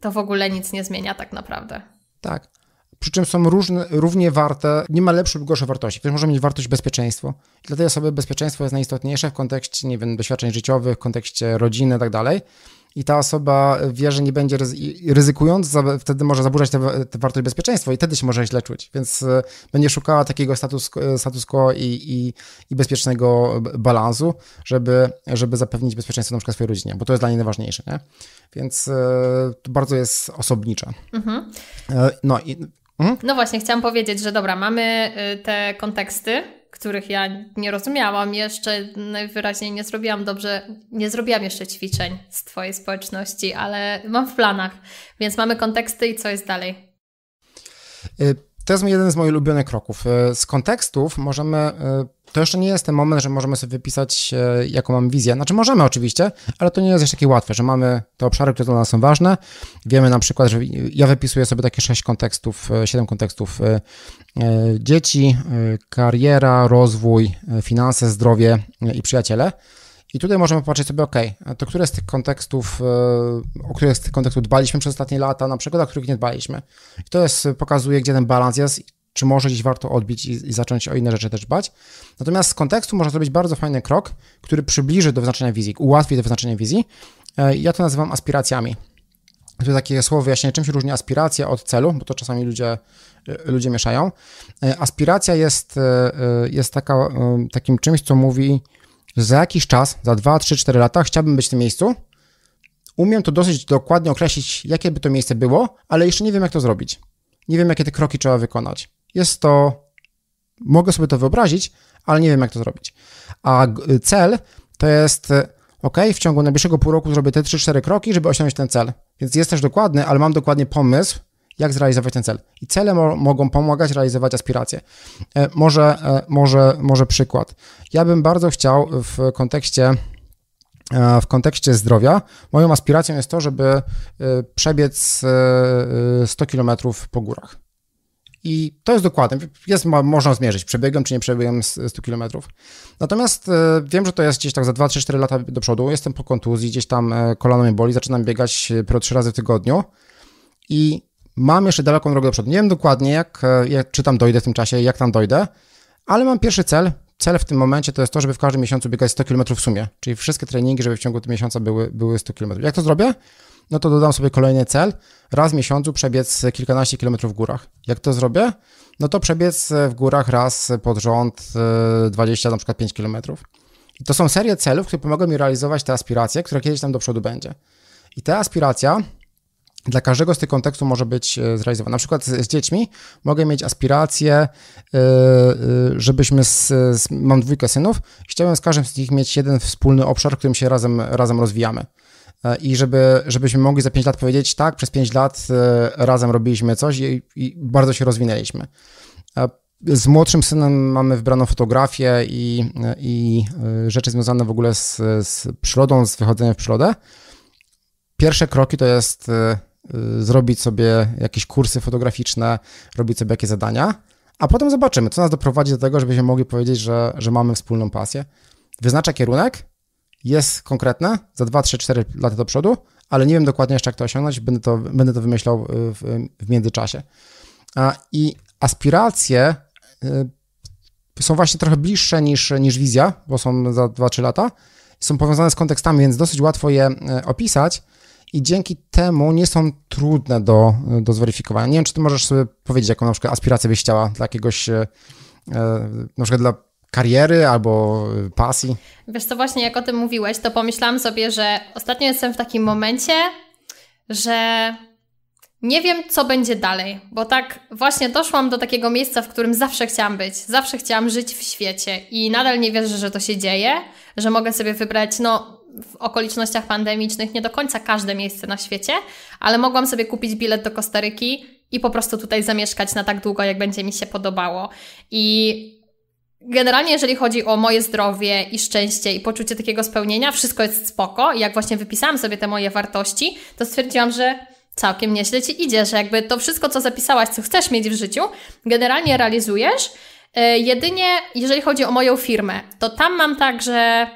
to w ogóle nic nie zmienia tak naprawdę.
Tak. Przy czym są różne, równie warte, nie ma lepszej lub gorszej wartości. Ktoś może mieć wartość bezpieczeństwo. I dla tej osoby bezpieczeństwo jest najistotniejsze w kontekście, nie wiem, doświadczeń życiowych, w kontekście rodziny tak dalej i ta osoba wie, że nie będzie ryzykując, wtedy może zaburzać tę wartość bezpieczeństwa i wtedy się może źle czuć, więc e, będzie szukała takiego status, e, status quo i, i, i bezpiecznego balansu, żeby, żeby zapewnić bezpieczeństwo na przykład swojej rodzinie, bo to jest dla niej najważniejsze, nie? Więc e, to bardzo jest osobnicze. Mhm. No i... Mhm.
No właśnie, chciałam powiedzieć, że dobra, mamy y, te konteksty, których ja nie rozumiałam jeszcze, najwyraźniej nie zrobiłam dobrze, nie zrobiłam jeszcze ćwiczeń z Twojej społeczności, ale mam w planach, więc mamy konteksty i co jest dalej.
Y, to jest jeden z moich ulubionych kroków. E, z kontekstów możemy e, to jeszcze nie jest ten moment, że możemy sobie wypisać, e, jaką mamy wizję. Znaczy możemy oczywiście, ale to nie jest jeszcze takie łatwe, że mamy te obszary, które dla nas są ważne. Wiemy na przykład, że ja wypisuję sobie takie sześć kontekstów, siedem kontekstów dzieci, kariera, rozwój, finanse, zdrowie i przyjaciele. I tutaj możemy popatrzeć sobie, ok, to które z tych kontekstów, e, o które z tych kontekstów dbaliśmy przez ostatnie lata, na przykład, o których nie dbaliśmy. I to jest, e, pokazuje, gdzie ten balans jest, czy może gdzieś warto odbić i, i, zacząć o inne rzeczy też dbać. Natomiast z kontekstu można zrobić bardzo fajny krok, który przybliży do wyznaczenia wizji, ułatwi do wyznaczenia wizji. E, ja to nazywam aspiracjami. To takie słowo wyjaśnienie, czym się różni aspiracja od celu, bo to czasami ludzie, ludzie mieszają. Aspiracja jest, jest taka, takim czymś, co mówi, że za jakiś czas, za 2, 3, 4 lata chciałbym być w tym miejscu. Umiem to dosyć dokładnie określić, jakie by to miejsce było, ale jeszcze nie wiem, jak to zrobić. Nie wiem, jakie te kroki trzeba wykonać. Jest to. Mogę sobie to wyobrazić, ale nie wiem, jak to zrobić. A cel to jest OK, w ciągu najbliższego pół roku zrobię te 3-4 kroki, żeby osiągnąć ten cel. Więc jest też dokładny, ale mam dokładnie pomysł, jak zrealizować ten cel. I cele mo mogą pomagać realizować aspiracje. E, może, e, może, może przykład. Ja bym bardzo chciał w kontekście e, w kontekście zdrowia, moją aspiracją jest to, żeby e, przebiec 100 e, km po górach. I to jest dokładne. Jest, można zmierzyć, przebiegłem czy nie przebiegłem 100 km. Natomiast wiem, że to jest gdzieś tak za 2-3-4 lata do przodu. Jestem po kontuzji, gdzieś tam kolano mnie boli, zaczynam biegać pro 3 razy w tygodniu. I mam jeszcze daleką drogę do przodu. Nie wiem dokładnie, jak, e, jak, czy tam dojdę w tym czasie, jak tam dojdę, ale mam pierwszy cel. Cel w tym momencie to jest to, żeby w każdym miesiącu biegać 100 km w sumie, czyli wszystkie treningi, żeby w ciągu tego miesiąca były, były 100 km. Jak to zrobię? No to dodam sobie kolejny cel. Raz w miesiącu przebiec kilkanaście kilometrów w górach. Jak to zrobię? No to przebiec e, w górach raz pod rząd 20, e, na przykład 5 kilometrów. I to są serie celów, które pomogą mi realizować te aspiracje, które kiedyś tam do przodu będzie. I ta aspiracja dla każdego z tych kontekstów może być e, zrealizowane. Na przykład z, z dziećmi mogę mieć aspiracje, yy, żebyśmy z, z, mam dwójkę synów, chciałbym z każdym z nich mieć jeden wspólny obszar, w którym się razem, razem rozwijamy. I żeby, żebyśmy mogli za 5 lat powiedzieć, tak, przez 5 lat razem robiliśmy coś i, i bardzo się rozwinęliśmy. Z młodszym synem mamy wybraną fotografię i, i rzeczy związane w ogóle z, z przyrodą, z wychodzeniem w przyrodę. Pierwsze kroki to jest Y, zrobić sobie jakieś kursy fotograficzne, robić sobie jakieś zadania, a potem zobaczymy, co nas doprowadzi do tego, żebyśmy mogli powiedzieć, że, że mamy wspólną pasję. Wyznacza kierunek, jest konkretne, za 2, 3, 4 lata do przodu, ale nie wiem dokładnie jeszcze, jak to osiągnąć, będę to, będę to wymyślał y, w, w międzyczasie. I aspiracje y, są właśnie trochę bliższe niż, niż wizja, bo są za 2-3 lata, są powiązane z kontekstami, więc dosyć łatwo je opisać, i dzięki temu nie są trudne do, do zweryfikowania. Nie wiem, czy ty możesz sobie powiedzieć, jaką na przykład aspirację byś chciała dla jakiegoś, e, e, na przykład dla kariery albo e, pasji?
Wiesz co, właśnie jak o tym mówiłeś, to pomyślałam sobie, że ostatnio jestem w takim momencie, że nie wiem, co będzie dalej, bo tak właśnie doszłam do takiego miejsca, w którym zawsze chciałam być, zawsze chciałam żyć w świecie i nadal nie wierzę, że to się dzieje, że mogę sobie wybrać, no w okolicznościach pandemicznych nie do końca każde miejsce na świecie, ale mogłam sobie kupić bilet do Kostaryki i po prostu tutaj zamieszkać na tak długo, jak będzie mi się podobało. I generalnie, jeżeli chodzi o moje zdrowie i szczęście i poczucie takiego spełnienia, wszystko jest spoko. I jak właśnie wypisałam sobie te moje wartości, to stwierdziłam, że całkiem nieźle ci idzie, że jakby to wszystko, co zapisałaś, co chcesz mieć w życiu, generalnie realizujesz. E, jedynie jeżeli chodzi o moją firmę, to tam mam tak, że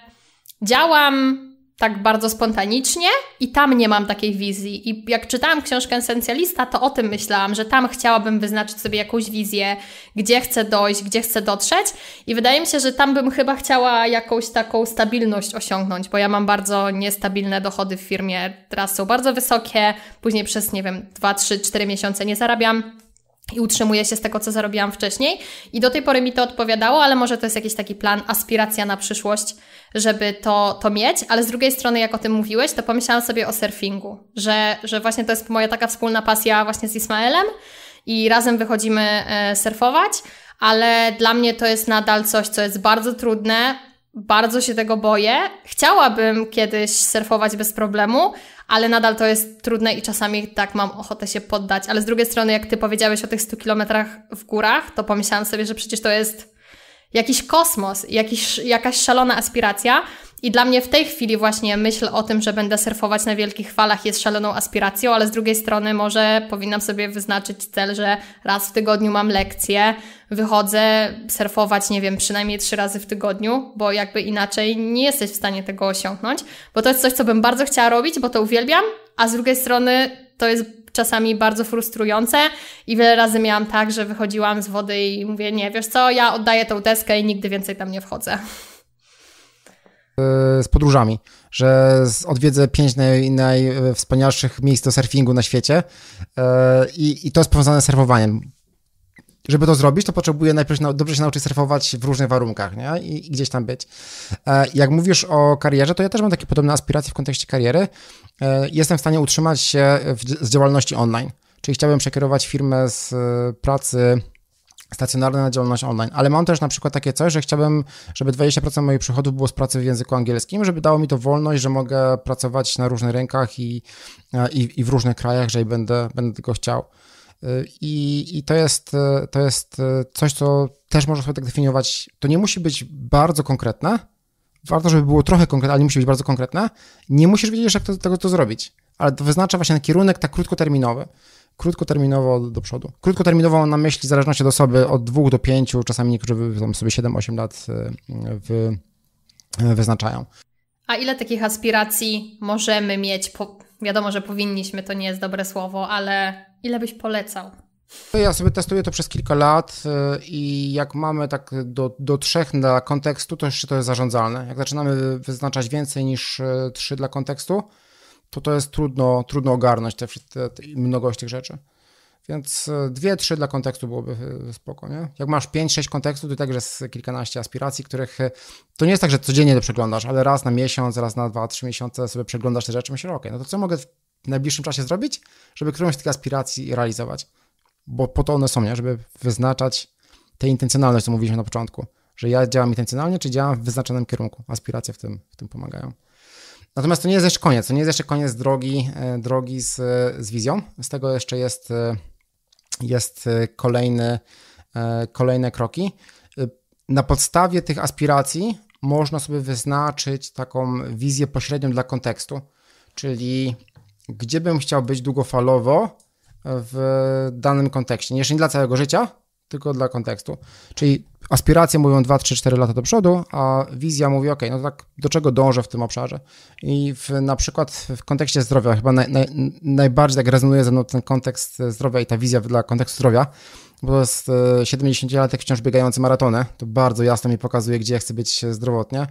działam tak bardzo spontanicznie i tam nie mam takiej wizji. I jak czytałam książkę Esencjalista, to o tym myślałam, że tam chciałabym wyznaczyć sobie jakąś wizję, gdzie chcę dojść, gdzie chcę dotrzeć. I wydaje mi się, że tam bym chyba chciała jakąś taką stabilność osiągnąć, bo ja mam bardzo niestabilne dochody w firmie. Teraz są bardzo wysokie, później przez, nie wiem, 2, 3, 4 miesiące nie zarabiam i utrzymuję się z tego, co zarobiłam wcześniej. I do tej pory mi to odpowiadało, ale może to jest jakiś taki plan, aspiracja na przyszłość, żeby to, to mieć, ale z drugiej strony, jak o tym mówiłeś, to pomyślałam sobie o surfingu, że, że właśnie to jest moja taka wspólna pasja właśnie z Ismaelem i razem wychodzimy e, surfować, ale dla mnie to jest nadal coś, co jest bardzo trudne, bardzo się tego boję. Chciałabym kiedyś surfować bez problemu, ale nadal to jest trudne i czasami tak mam ochotę się poddać. Ale z drugiej strony, jak ty powiedziałeś o tych 100 kilometrach w górach, to pomyślałam sobie, że przecież to jest jakiś kosmos, jakiś, jakaś szalona aspiracja. I dla mnie w tej chwili właśnie myśl o tym, że będę surfować na wielkich falach jest szaloną aspiracją, ale z drugiej strony może powinnam sobie wyznaczyć cel, że raz w tygodniu mam lekcję, wychodzę surfować, nie wiem, przynajmniej trzy razy w tygodniu, bo jakby inaczej nie jesteś w stanie tego osiągnąć, bo to jest coś, co bym bardzo chciała robić, bo to uwielbiam, a z drugiej strony to jest czasami bardzo frustrujące i wiele razy miałam tak, że wychodziłam z wody i mówię, nie, wiesz co, ja oddaję tą deskę i nigdy więcej tam nie wchodzę.
E, z podróżami, że odwiedzę pięć naj, najwspanialszych miejsc do surfingu na świecie e, i, i to jest powiązane z surfowaniem żeby to zrobić, to potrzebuję najpierw dobrze się nauczyć surfować w różnych warunkach nie? I, gdzieś tam być. E, jak mówisz o karierze, to ja też mam takie podobne aspiracje w kontekście kariery. E, jestem w stanie utrzymać się z działalności online, czyli chciałbym przekierować firmę z e, pracy stacjonarnej na działalność online, ale mam też na przykład takie coś, że chciałbym, żeby 20% moich przychodów było z pracy w języku angielskim, żeby dało mi to wolność, że mogę pracować na różnych rynkach i, i, i w różnych krajach, jeżeli będę, będę tego chciał. I, I, to, jest, to jest coś, co też można sobie tak definiować. To nie musi być bardzo konkretne. Warto, żeby było trochę konkretne, ale nie musi być bardzo konkretne. Nie musisz wiedzieć, jak to, tego to zrobić, ale to wyznacza właśnie kierunek tak krótkoterminowy. Krótkoterminowo do przodu. Krótkoterminowo na myśli w zależności od osoby od dwóch do pięciu, czasami niektórzy tam sobie 7-8 lat e, w, e, wyznaczają.
A ile takich aspiracji możemy mieć? Po, wiadomo, że powinniśmy, to nie jest dobre słowo, ale Ile byś polecał?
No ja sobie testuję to przez kilka lat y, i jak mamy tak do, do trzech dla kontekstu, to jeszcze to jest zarządzalne. Jak zaczynamy wyznaczać więcej niż y, trzy dla kontekstu, to to jest trudno, trudno ogarnąć te, te, te mnogość tych rzeczy. Więc y, dwie, trzy dla kontekstu byłoby spoko, nie? Jak masz pięć, sześć kontekstów, to także jest kilkanaście aspiracji, których to nie jest tak, że codziennie to przeglądasz, ale raz na miesiąc, raz na dwa, trzy miesiące sobie przeglądasz te rzeczy, myślisz, okej, okay, no to co mogę w najbliższym czasie zrobić, żeby którąś z tych aspiracji realizować. Bo po to one są, nie? żeby wyznaczać tę intencjonalność, co mówiliśmy na początku. Że ja działam intencjonalnie, czy działam w wyznaczonym kierunku. Aspiracje w tym, w tym pomagają. Natomiast to nie jest jeszcze koniec. To nie jest jeszcze koniec drogi, e, drogi z, z wizją. Z tego jeszcze jest, e, jest e, kolejny, kolejne kroki. Na podstawie tych aspiracji można sobie wyznaczyć taką wizję pośrednią dla kontekstu, czyli gdzie bym chciał być długofalowo e, w danym kontekście. Jeszcze nie dla całego życia, tylko dla kontekstu. Czyli aspiracje mówią 2, 3, 4 lata do przodu, a wizja mówi, ok, no tak, do czego dążę w tym obszarze? I w, na przykład w kontekście zdrowia, chyba naj, naj, najbardziej tak rezonuje ze mną ten kontekst zdrowia i ta wizja dla kontekstu zdrowia, bo to jest 70-latek e, wciąż biegający maratonę, to bardzo jasno mi pokazuje, gdzie ja chcę być zdrowotnie.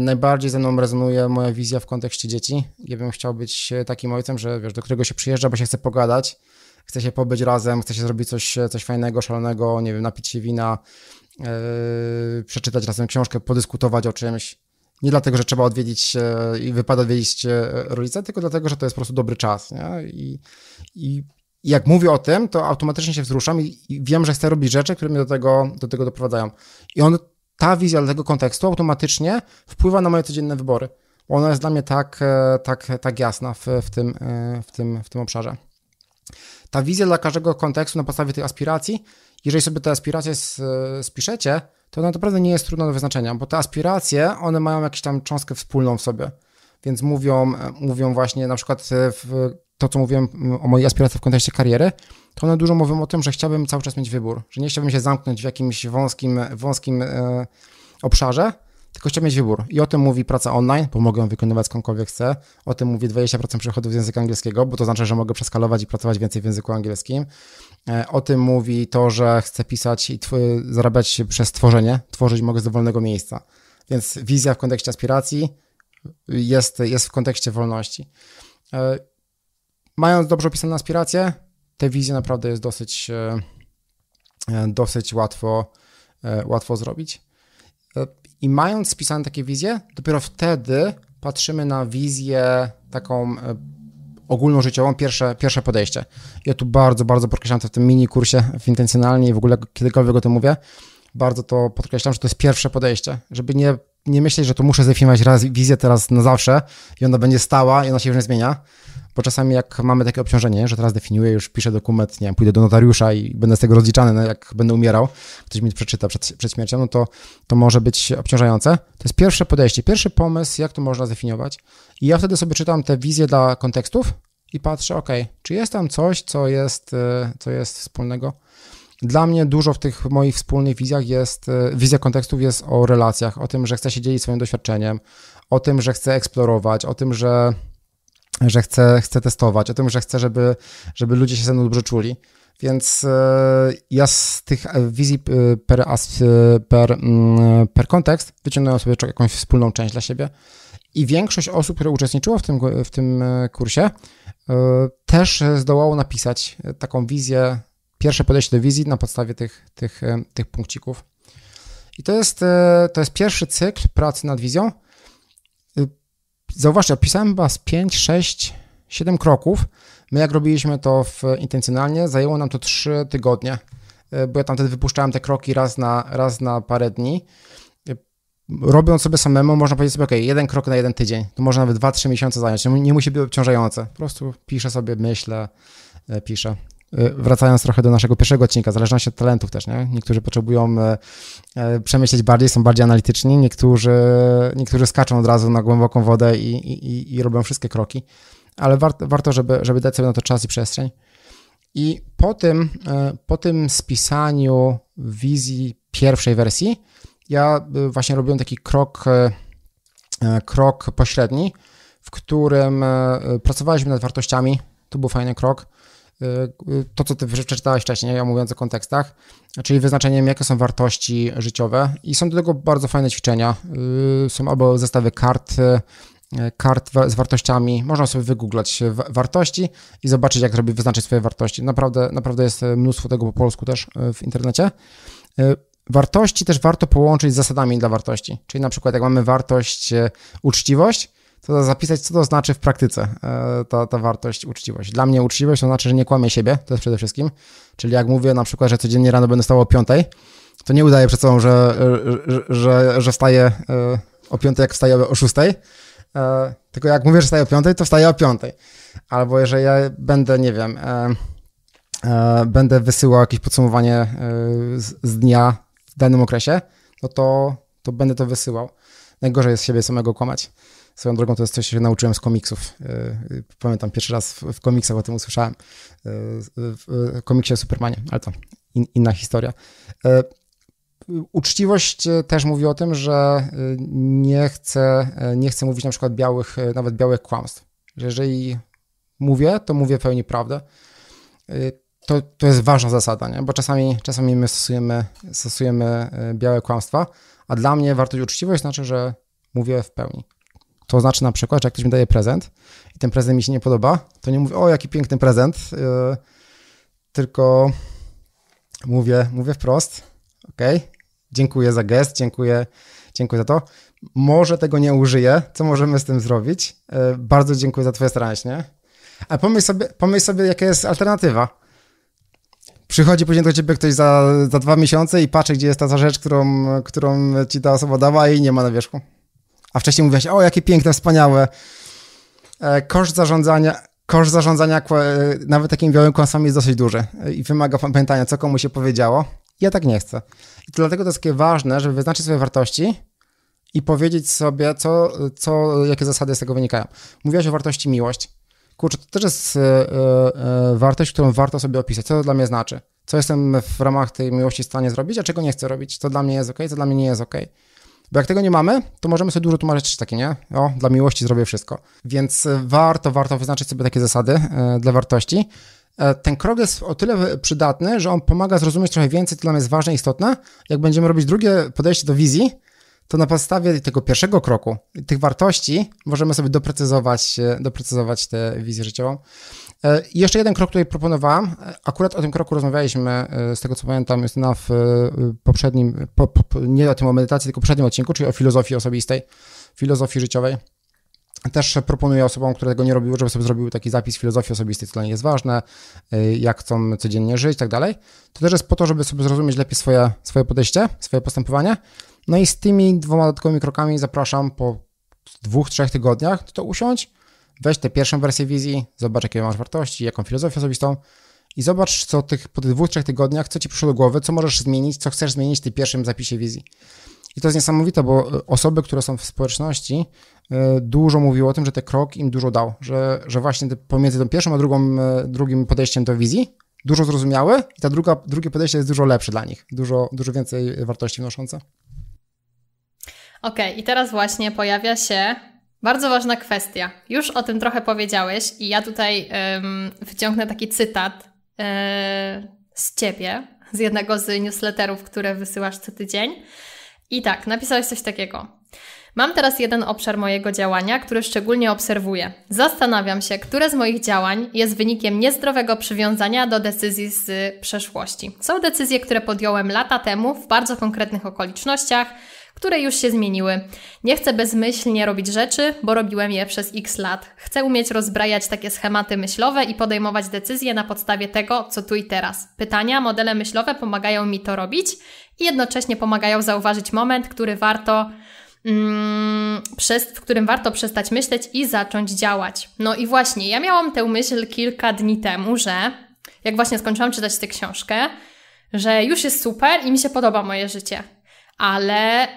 Najbardziej ze mną rezonuje moja wizja w kontekście dzieci. Ja bym chciał być takim ojcem, że wiesz, do którego się przyjeżdża, bo się chce pogadać, chce się pobyć razem, chce się zrobić coś, coś fajnego, szalonego, nie wiem, napić się wina, yy, przeczytać razem książkę, podyskutować o czymś. Nie dlatego, że trzeba odwiedzić e, i yy, wypada odwiedzić e, rodzica, tylko dlatego, że to jest po prostu dobry czas. Nie? I, i jak mówię o tym, to automatycznie się wzruszam i, i, wiem, że chcę robić rzeczy, które mnie do tego, do tego doprowadzają. I on ta wizja tego kontekstu automatycznie wpływa na moje codzienne wybory. Ona jest dla mnie tak, e, tak, tak jasna w, w, tym, e, w, tym, w tym obszarze. Ta wizja dla każdego kontekstu na podstawie tych aspiracji, jeżeli sobie te aspiracje e, spiszecie, to ona naprawdę nie jest trudna do wyznaczenia, bo te aspiracje, one mają jakąś tam cząstkę wspólną w sobie. Więc mówią, mówią właśnie na przykład w, to, co mówiłem o mojej aspiracji w kontekście kariery, to one dużo mówią o tym, że chciałbym cały czas mieć wybór, że nie chciałbym się zamknąć w jakimś wąskim, wąskim e, obszarze, tylko chciałbym mieć wybór. I o tym mówi praca online, bo mogę wykonywać skądkolwiek chcę. O tym mówi 20% przychodów z języka angielskiego, bo to znaczy, że mogę przeskalować i pracować więcej w języku angielskim. E, o tym mówi to, że chcę pisać i zarabiać przez tworzenie. Tworzyć mogę z dowolnego miejsca. Więc wizja w kontekście aspiracji jest, jest w kontekście wolności. E, mając dobrze opisane aspiracje, te wizje naprawdę jest dosyć, e, e, dosyć łatwo, e, łatwo zrobić. I mając spisane takie wizje, dopiero wtedy patrzymy na wizję taką ogólnożyciową, pierwsze, pierwsze podejście. Ja tu bardzo, bardzo podkreślam to w tym mini kursie w intencjonalnie i w ogóle kiedykolwiek o tym mówię, bardzo to podkreślam, że to jest pierwsze podejście, żeby nie nie myśleć, że to muszę zdefiniować raz wizję teraz na zawsze i ona będzie stała i ona się już nie zmienia. Bo czasami jak mamy takie obciążenie, że teraz definiuję, już piszę dokument, nie wiem, pójdę do notariusza i będę z tego rozliczany, no jak będę umierał, ktoś mi przeczyta przed, przed śmiercią, no to, to może być obciążające. To jest pierwsze podejście, pierwszy pomysł, jak to można zdefiniować. I ja wtedy sobie czytam te wizje dla kontekstów i patrzę, ok, czy jest tam coś, co jest, e, co jest wspólnego dla mnie dużo w tych moich wspólnych wizjach jest, e, wizja kontekstów jest o relacjach, o tym, że chcę się dzielić swoim doświadczeniem, o tym, że chcę eksplorować, o tym, że, że chcę, chcę testować, o tym, że chcę, żeby, żeby ludzie się ze mną dobrze czuli. Więc e, ja z tych e, wizji per, per, mm, per kontekst wyciągnąłem sobie jakąś wspólną część dla siebie. I większość osób, które uczestniczyło w tym, w tym kursie, też zdołało napisać taką wizję pierwsze podejście do wizji na podstawie tych, tych, e, tych punkcików. I to jest, e, to jest pierwszy cykl pracy nad wizją. E, zauważcie, opisałem chyba z 5, 6, 7 kroków. My jak robiliśmy to w, intencjonalnie, zajęło nam to 3 tygodnie, bo ja tam wtedy wypuszczałem te kroki raz na, raz na parę dni. Robiąc sobie samemu, można powiedzieć sobie, ok, jeden krok na jeden tydzień, to może nawet 2-3 miesiące zająć, nie musi być obciążające. Po prostu piszę sobie, myślę, piszę. Y, wracając trochę do naszego pierwszego odcinka, zależność od talentów też, nie? Niektórzy potrzebują e, e, przemyśleć bardziej, są bardziej analityczni, niektórzy, niektórzy skaczą od razu na głęboką wodę i, i, i robią wszystkie kroki, ale warto, warto żeby, żeby dać sobie na to czas i przestrzeń. I po tym, e, po tym spisaniu wizji pierwszej wersji, ja właśnie robiłem taki krok, krok pośredni, w którym pracowaliśmy nad wartościami. To był fajny krok. Y, to, co ty przeczytałeś wcześniej, ja mówiąc o kontekstach, czyli wyznaczeniem, jakie są wartości życiowe i są do tego bardzo fajne ćwiczenia. Y, są albo zestawy kart, y, kart z wartościami. Można sobie wygooglać wartości i zobaczyć, jak robić wyznaczyć swoje wartości. Naprawdę, naprawdę jest mnóstwo tego po polsku też w internecie. Wartości też warto połączyć z zasadami dla wartości. Czyli na przykład, jak mamy wartość uczciwość, to zapisać, co to znaczy w praktyce e, ta, ta wartość, uczciwość. Dla mnie uczciwość to znaczy, że nie kłamię siebie, to jest przede wszystkim. Czyli jak mówię na przykład, że codziennie rano będę stał o 5, to nie udaję przed sobą, że, że, że, że wstaję e, o 5, jak wstaję o 6, e, tylko jak mówię, że wstaję o 5, to wstaję o 5. Albo jeżeli ja będę, nie wiem, będę wysyłał jakieś podsumowanie z, z dnia w danym okresie, no to, to będę to wysyłał. Najgorzej jest siebie samego kłamać. Swoją drogą to jest coś, się nauczyłem z komiksów. E, pamiętam pierwszy raz w komiksach o tym usłyszałem. E, w komiksie o Supermanie, ale to in, inna historia. E, uczciwość też mówi o tym, że nie chcę, nie chcę mówić na przykład białych, nawet białych kłamstw. Że jeżeli mówię, to mówię w pełni prawdę. To, to jest ważna zasada, nie? bo czasami, czasami my stosujemy, stosujemy białe kłamstwa, a dla mnie wartość uczciwość znaczy, że mówię w pełni. To znaczy na przykład, że jak ktoś mi daje prezent i ten prezent mi się nie podoba, to nie mówię, o jaki piękny prezent, yy, tylko mówię, mówię wprost, ok, dziękuję za gest, dziękuję, dziękuję za to. Może tego nie użyję, co możemy z tym zrobić? Yy, bardzo dziękuję za twoje staranie się, nie? Ale pomyśl sobie, pomyśl sobie, jaka jest alternatywa. Przychodzi później do ciebie ktoś za, za dwa miesiące i patrzy, gdzie jest ta rzecz, którą, którą ci ta osoba dała i nie ma na wierzchu. A wcześniej mówiłaś, o jakie piękne, wspaniałe. E, koszt zarządzania, koszt zarządzania e, nawet takimi białymi kłamstwami jest dosyć duży e, i wymaga pamiętania, co komu się powiedziało. Ja tak nie chcę. I dlatego to jest takie ważne, żeby wyznaczyć sobie wartości i powiedzieć sobie, co, co, jakie zasady z tego wynikają. Mówiłaś o wartości miłość. Kurczę, to też jest wartość, którą warto sobie opisać. Co to dla mnie znaczy? Co jestem w ramach tej miłości w stanie zrobić, a czego nie chcę robić? Co dla mnie jest ok, co dla mnie nie jest ok. Bo jak tego nie mamy, to możemy sobie dużo tłumaczyć takie, nie? O, dla miłości zrobię wszystko. Więc e, warto, warto wyznaczyć sobie takie zasady e, dla wartości. E, ten krok jest o tyle przydatny, że on pomaga zrozumieć trochę więcej, co dla mnie jest ważne, istotne. Jak będziemy robić drugie podejście do wizji, to na podstawie tego pierwszego kroku, tych wartości, możemy sobie doprecyzować, doprecyzować tę wizję życiową. E, jeszcze jeden krok, który proponowałem. E, akurat o tym kroku rozmawialiśmy, e, z tego co pamiętam, na w poprzednim, po, po, nie o tym o medytacji, tylko poprzednim odcinku, czyli o filozofii osobistej, filozofii życiowej. Też proponuję osobom, które tego nie robiły, żeby sobie zrobiły taki zapis filozofii osobistej, co dla nich jest ważne, jak chcą codziennie żyć i tak dalej. To też jest po to, żeby sobie zrozumieć lepiej swoje, swoje podejście, swoje postępowanie. No i z tymi dwoma dodatkowymi krokami zapraszam po dwóch, trzech tygodniach, to usiądź Weź tę pierwszą wersję wizji, zobacz jakie masz wartości, jaką filozofię osobistą i zobacz, co tych, po tych dwóch, trzech tygodniach, co ci przyszło do głowy, co możesz zmienić, co chcesz zmienić w tym pierwszym zapisie wizji. I to jest niesamowite, bo e, osoby, które są w społeczności, e, dużo mówiły o tym, że ten krok im dużo dał, że, że właśnie pomiędzy tą pierwszą a drugą, e, drugim podejściem do wizji dużo zrozumiały i ta druga, drugie podejście jest dużo lepsze dla nich, dużo, dużo więcej wartości wnoszące.
Okej, okay, i teraz właśnie pojawia się bardzo ważna kwestia. Już o tym trochę powiedziałeś, i ja tutaj wyciągnę taki cytat yy, z ciebie, z jednego z newsletterów, które wysyłasz co tydzień. I tak, napisałeś coś takiego. Mam teraz jeden obszar mojego działania, który szczególnie obserwuję. Zastanawiam się, które z moich działań jest wynikiem niezdrowego przywiązania do decyzji z przeszłości. Są decyzje, które podjąłem lata temu w bardzo konkretnych okolicznościach, które już się zmieniły. Nie chcę bezmyślnie robić rzeczy, bo robiłem je przez x lat. Chcę umieć rozbrajać takie schematy myślowe i podejmować decyzje na podstawie tego, co tu i teraz. Pytania, modele myślowe pomagają mi to robić i jednocześnie pomagają zauważyć moment, który warto mm, przez, w którym warto przestać myśleć i zacząć działać. No i właśnie, ja miałam tę myśl kilka dni temu, że jak właśnie skończyłam czytać tę książkę, że już jest super i mi się podoba moje życie, ale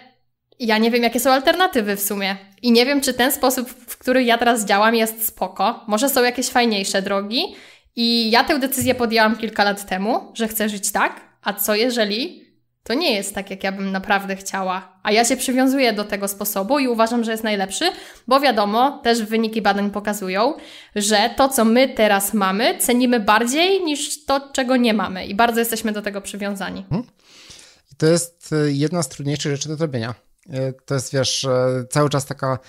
ja nie wiem, jakie są alternatywy w sumie. I nie wiem, czy ten sposób, w który ja teraz działam, jest spoko. Może są jakieś fajniejsze drogi. I ja tę decyzję podjęłam kilka lat temu, że chcę żyć tak. A co jeżeli to nie jest tak, jak ja bym naprawdę chciała? A ja się przywiązuję do tego sposobu i uważam, że jest najlepszy, bo wiadomo, też wyniki badań pokazują, że to, co my teraz mamy, cenimy bardziej niż to, czego nie mamy. I bardzo jesteśmy do tego przywiązani.
Hmm. To jest e, jedna z trudniejszych rzeczy do zrobienia E, to jest, wiesz, e, cały czas taka,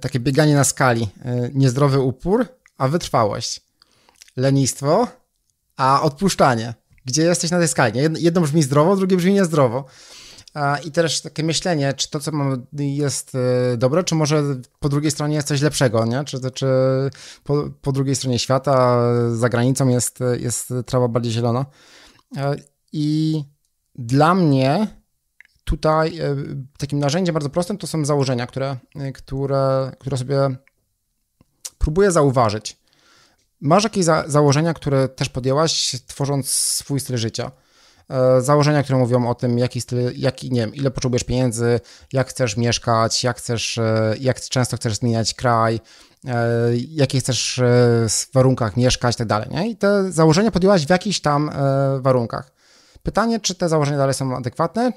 takie bieganie na skali. E, niezdrowy upór, a wytrwałość. Lenistwo, a odpuszczanie. Gdzie jesteś na tej skali? Jedno brzmi zdrowo, drugie brzmi niezdrowo. I też takie myślenie, czy to, co mam, jest dobre, czy może po drugiej stronie jest coś lepszego, nie? Czy, czy po, po drugiej stronie świata, za granicą jest, jest trawa bardziej zielona. I dla mnie tutaj e, takim narzędziem bardzo prostym to są założenia, które, e, które, które sobie próbuję zauważyć. Masz jakieś za założenia, które też podjęłaś, tworząc swój styl życia? E, założenia, które mówią o tym, jaki styl, jaki, nie wiem, ile potrzebujesz pieniędzy, jak chcesz mieszkać, jak chcesz, jak często chcesz zmieniać kraj, jakie chcesz w warunkach mieszkać, tak dalej. Nie? I te założenia podjęłaś w jakichś tam warunkach. Pytanie, czy te założenia dalej są adekwatne,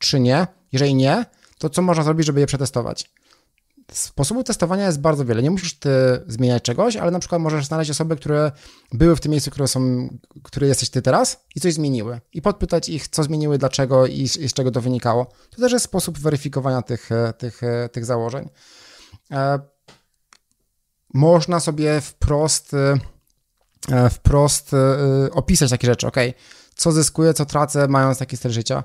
czy nie. Jeżeli nie, to co można zrobić, żeby je przetestować? Sposobu testowania jest bardzo wiele. Nie musisz ty zmieniać czegoś, ale na przykład możesz znaleźć osoby, które były w tym miejscu, które są, które jesteś ty teraz i coś zmieniły. I podpytać ich, co zmieniły, dlaczego i, i z czego to wynikało. To też jest sposób weryfikowania tych, e, tych, e, tych założeń. E, można sobie wprost, wprost opisać takie rzeczy. Ok, co zyskuję, co tracę, mając taki styl życia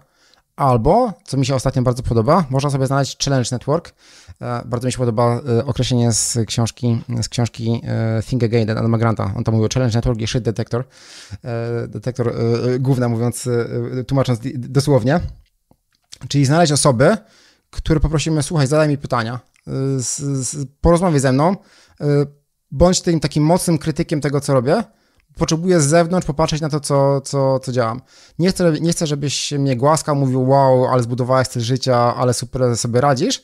Albo, co mi się ostatnio bardzo podoba, można sobie znaleźć Challenge Network. E, bardzo mi się podoba e, określenie z książki, z książki e, Think Again Adam Granta. On tam mówił Challenge Network i shit detektor. Detektor główna mówiąc, tłumacząc dosłownie. Czyli znaleźć osoby, które poprosimy, słuchaj, zadaj mi pytania, porozmawiaj ze mną, bądź tym takim mocnym krytykiem tego, co robię, potrzebuję z zewnątrz popatrzeć na to, co, co, co działam. Nie chcę, nie chcę, żebyś mnie głaskał, mówił, wow, ale zbudowałeś styl życia, ale super sobie radzisz,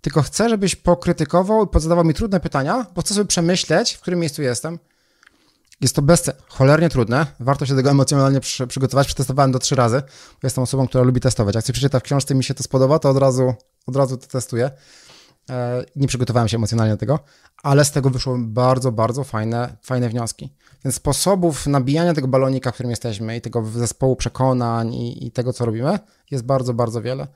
tylko chcę, żebyś pokrytykował i pozadawał mi trudne pytania, bo chcę sobie przemyśleć, w którym miejscu jestem. Jest to bezce cholernie trudne. Warto się do tego emocjonalnie przy, przygotować. Przetestowałem do trzy razy. Jestem osobą, która lubi testować. Jak coś przeczyta w książce mi się to spodoba, to od razu, od razu to testuję. E, nie przygotowałem się emocjonalnie do tego, ale z tego wyszły bardzo, bardzo fajne, fajne wnioski. Więc sposobów nabijania tego balonika, w którym jesteśmy i tego zespołu przekonań i, i tego, co robimy, jest bardzo, bardzo wiele.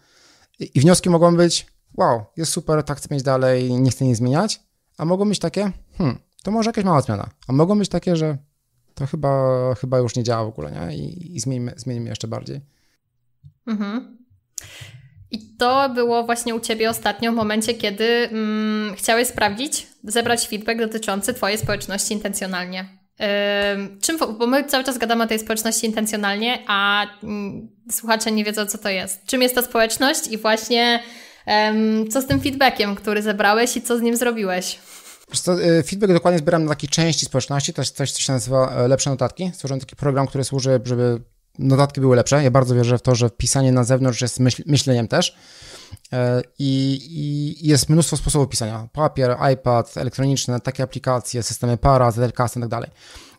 I, I, wnioski mogą być, wow, jest super, tak chcę mieć dalej, nie chcę nic zmieniać, a mogą być takie, hmm, to może jakaś mała zmiana, a mogą być takie, że to chyba, chyba już nie działa w ogóle, nie? I, i zmieńmy, zmienimy jeszcze bardziej.
Mhm. I to było właśnie u Ciebie ostatnio w momencie, kiedy mm, chciałeś sprawdzić, zebrać feedback dotyczący Twojej społeczności intencjonalnie. Yy, czym, bo my cały czas gadamy o tej społeczności intencjonalnie, a yy, słuchacze nie wiedzą, co to jest. Czym jest ta społeczność i właśnie yy, co z tym feedbackiem, który zebrałeś i co z nim zrobiłeś?
Y, feedback dokładnie zbieram na takiej części społeczności, to jest coś, co się nazywa e, lepsze notatki. Stworzyłem taki program, który służy, żeby notatki były lepsze. Ja bardzo wierzę w to, że pisanie na zewnątrz jest myśl, myśleniem też. E, I, I, jest mnóstwo sposobów pisania. Papier, iPad, elektroniczne, takie aplikacje, systemy para, ZLKS i tak dalej.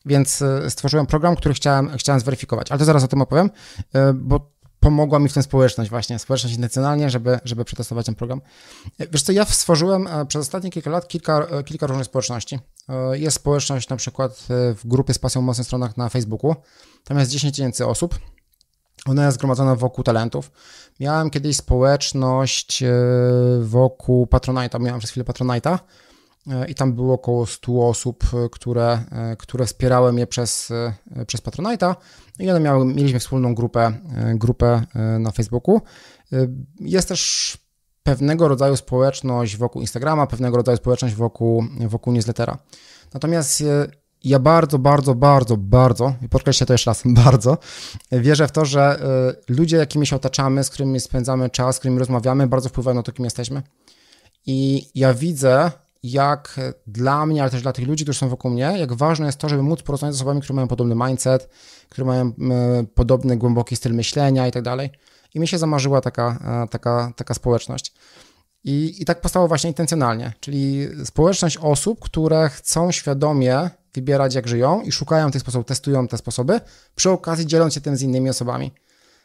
Więc e, stworzyłem program, który chciałem, chciałem zweryfikować, ale to zaraz o tym opowiem, e, bo pomogła mi w tym społeczność właśnie, społeczność intencjonalnie, żeby, żeby przetestować ten program. Wiesz co, ja stworzyłem przez ostatnie kilka lat kilka, kilka różnych społeczności. E, jest społeczność na przykład e, w grupie z pasją mocnych stronach na Facebooku. Tam jest 10 tysięcy osób. Ona jest zgromadzona wokół talentów. Miałem kiedyś społeczność e, wokół Patronite'a, miałem przez chwilę Patronite'a i tam było około 100 osób, które, które wspierały mnie przez, przez Patronite'a no i one miały, mieliśmy wspólną grupę, grupę na Facebooku. Jest też pewnego rodzaju społeczność wokół Instagrama, pewnego rodzaju społeczność wokół, wokół newslettera. Natomiast e, ja bardzo, bardzo, bardzo, bardzo, i podkreślę to jeszcze raz, bardzo, wierzę w to, że e, ludzie, jakimi się otaczamy, z którymi spędzamy czas, z którymi rozmawiamy, bardzo wpływają na to, kim jesteśmy. I ja widzę, jak dla mnie, ale też dla tych ludzi, którzy są wokół mnie, jak ważne jest to, żeby móc porozmawiać z osobami, które mają podobny mindset, które mają podobny głęboki styl myślenia i tak dalej. I mi się zamarzyła taka, e, taka, taka społeczność. I, I tak powstało właśnie intencjonalnie, czyli społeczność osób, które chcą świadomie wybierać, jak żyją i szukają tych sposobów, testują te sposoby, przy okazji dzieląc się tym z innymi osobami.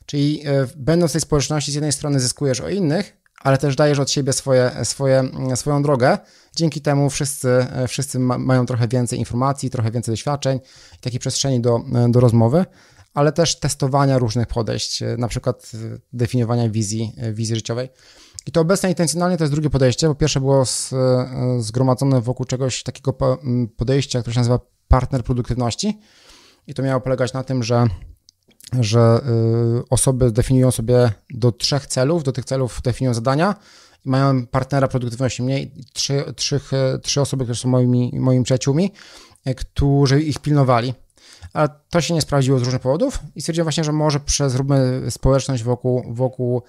Czyli e, będąc w tej społeczności, z jednej strony zyskujesz o innych, ale też dajesz od siebie swoje, swoje, mm, swoją drogę. Dzięki temu wszyscy, e, wszyscy ma, mają trochę więcej informacji, trochę więcej doświadczeń, takiej przestrzeni do, do rozmowy ale też testowania różnych podejść, e, na przykład e, definiowania wizji, e, wizji życiowej. I to obecne intencjonalnie to jest drugie podejście, bo pierwsze było z, zgromadzone wokół czegoś takiego podejścia, które się nazywa partner produktywności. I to miało polegać na tym, że, że osoby definiują sobie do trzech celów, do tych celów definiują zadania, mają partnera produktywności mniej, trzy, trzy, trzy osoby, które są moimi, moimi przyjaciółmi, którzy ich pilnowali. A to się nie sprawdziło z różnych powodów i stwierdziłem właśnie, że może przez zróbmy społeczność wokół, wokół,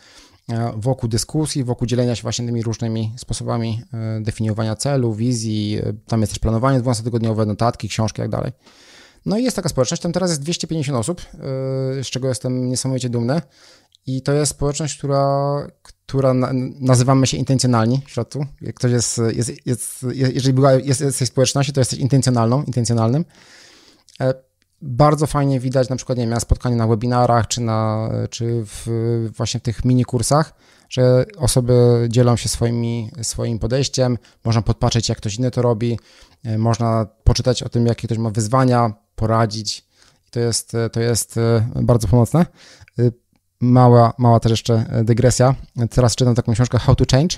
e, wokół dyskusji, wokół dzielenia się właśnie tymi różnymi sposobami e, definiowania celu, wizji. E, tam jest też planowanie 12-tygodniowe, notatki, książki i tak dalej. No i jest taka społeczność, tam teraz jest 250 osób, z czego jestem niesamowicie dumny. I to jest społeczność, która, która nazywamy się intencjonalni w środku. Jak ktoś jest, jest, jest jeżeli była, jest, jesteś społeczności, to jesteś intencjonalną, intencjonalnym bardzo fajnie widać na przykład, nie wiem, na na webinarach, czy, na, czy w, właśnie w tych mini kursach, że osoby dzielą się swoimi, swoim podejściem, można podpatrzeć, jak ktoś inny to robi, e, można poczytać o tym, jakie ktoś ma wyzwania, poradzić. To jest, e, to jest e, bardzo pomocne. Mała, mała też jeszcze dygresja. Teraz czytam taką książkę How to Change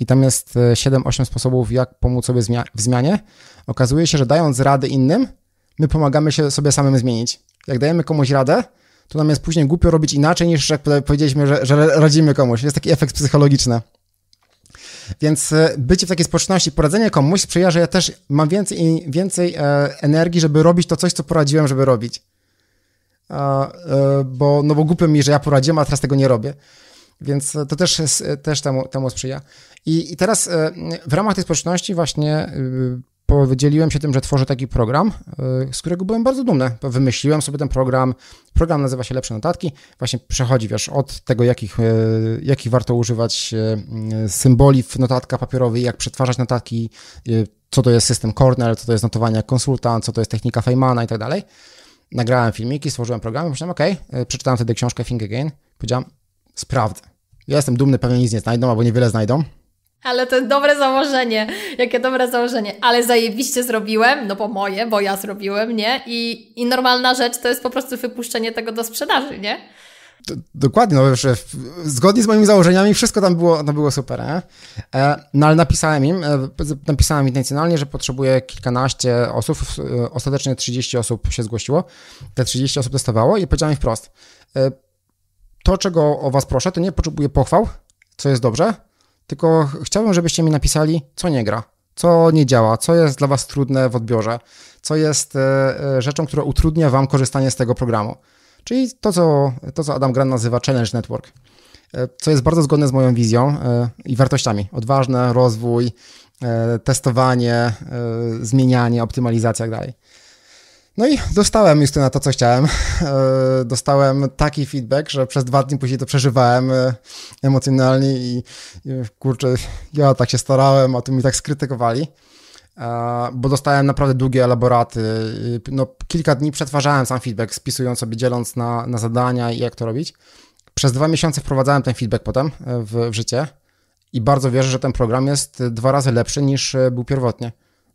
i tam jest 7-8 sposobów, jak pomóc sobie w zmianie. Okazuje się, że dając rady innym, my pomagamy się sobie samym zmienić. Jak dajemy komuś radę, to nam jest później głupio robić inaczej niż jak powiedzieliśmy, że, że radzimy komuś. Jest taki efekt psychologiczny. Więc e, bycie w takiej społeczności, poradzenie komuś sprzyja, że ja też mam więcej, więcej e, energii, żeby robić to coś, co poradziłem, żeby robić. E, bo, no bo głupio mi, że ja poradziłem, a teraz tego nie robię. Więc to też, też temu, temu sprzyja. I, i teraz w ramach tej społeczności właśnie y, podzieliłem się tym, że tworzę taki program, y, z którego byłem bardzo dumny. Wymyśliłem sobie ten program. Program nazywa się Lepsze Notatki. Właśnie przechodzi, wiesz, od tego, jakich, y, jakich warto używać y, symboli w notatkach papierowych, jak przetwarzać notatki, co to jest system Cornell, co to jest notowanie konsultant, co to jest technika Feynmana i tak dalej. Nagrałem filmiki, stworzyłem programy, myślałem, ok, przeczytałem wtedy książkę Think Again, powiedziałem, sprawdzę. Ja jestem dumny, pewnie nic nie znajdą, albo niewiele znajdą,
ale to dobre założenie, jakie dobre założenie. Ale zajebiście zrobiłem, no bo moje, bo ja zrobiłem, nie? I, i normalna rzecz to jest po prostu wypuszczenie tego do sprzedaży, nie?
D dokładnie, no że zgodnie z moimi założeniami wszystko tam było, tam no było super, nie? E, no ale napisałem im, e, napisałem intencjonalnie, że potrzebuję kilkanaście osób, e, ostatecznie 30 osób się zgłosiło, te 30 osób testowało i powiedziałem wprost, to czego o was proszę, to nie potrzebuję pochwał, co jest dobrze, tylko chciałbym, żebyście mi napisali, co nie gra, co nie działa, co jest dla Was trudne w odbiorze, co jest e, e, rzeczą, która utrudnia Wam korzystanie z tego programu. Czyli to, co, to, co Adam Grant nazywa Challenge Network, e, co jest bardzo zgodne z moją wizją i wartościami. Odważne, rozwój, testowanie, zmienianie, optymalizacja tak dalej. No i dostałem na to, co chciałem. E, dostałem taki feedback, że przez dwa dni później to przeżywałem e, emocjonalnie i kurczę, ja tak się starałem, a tu mi tak skrytykowali. E, bo dostałem naprawdę długie elaboraty. No, kilka dni przetwarzałem sam feedback, spisując sobie, dzieląc na, na zadania i jak to robić. Przez dwa miesiące wprowadzałem ten feedback potem w, w życie i bardzo wierzę, że ten program jest dwa razy lepszy niż był pierwotnie,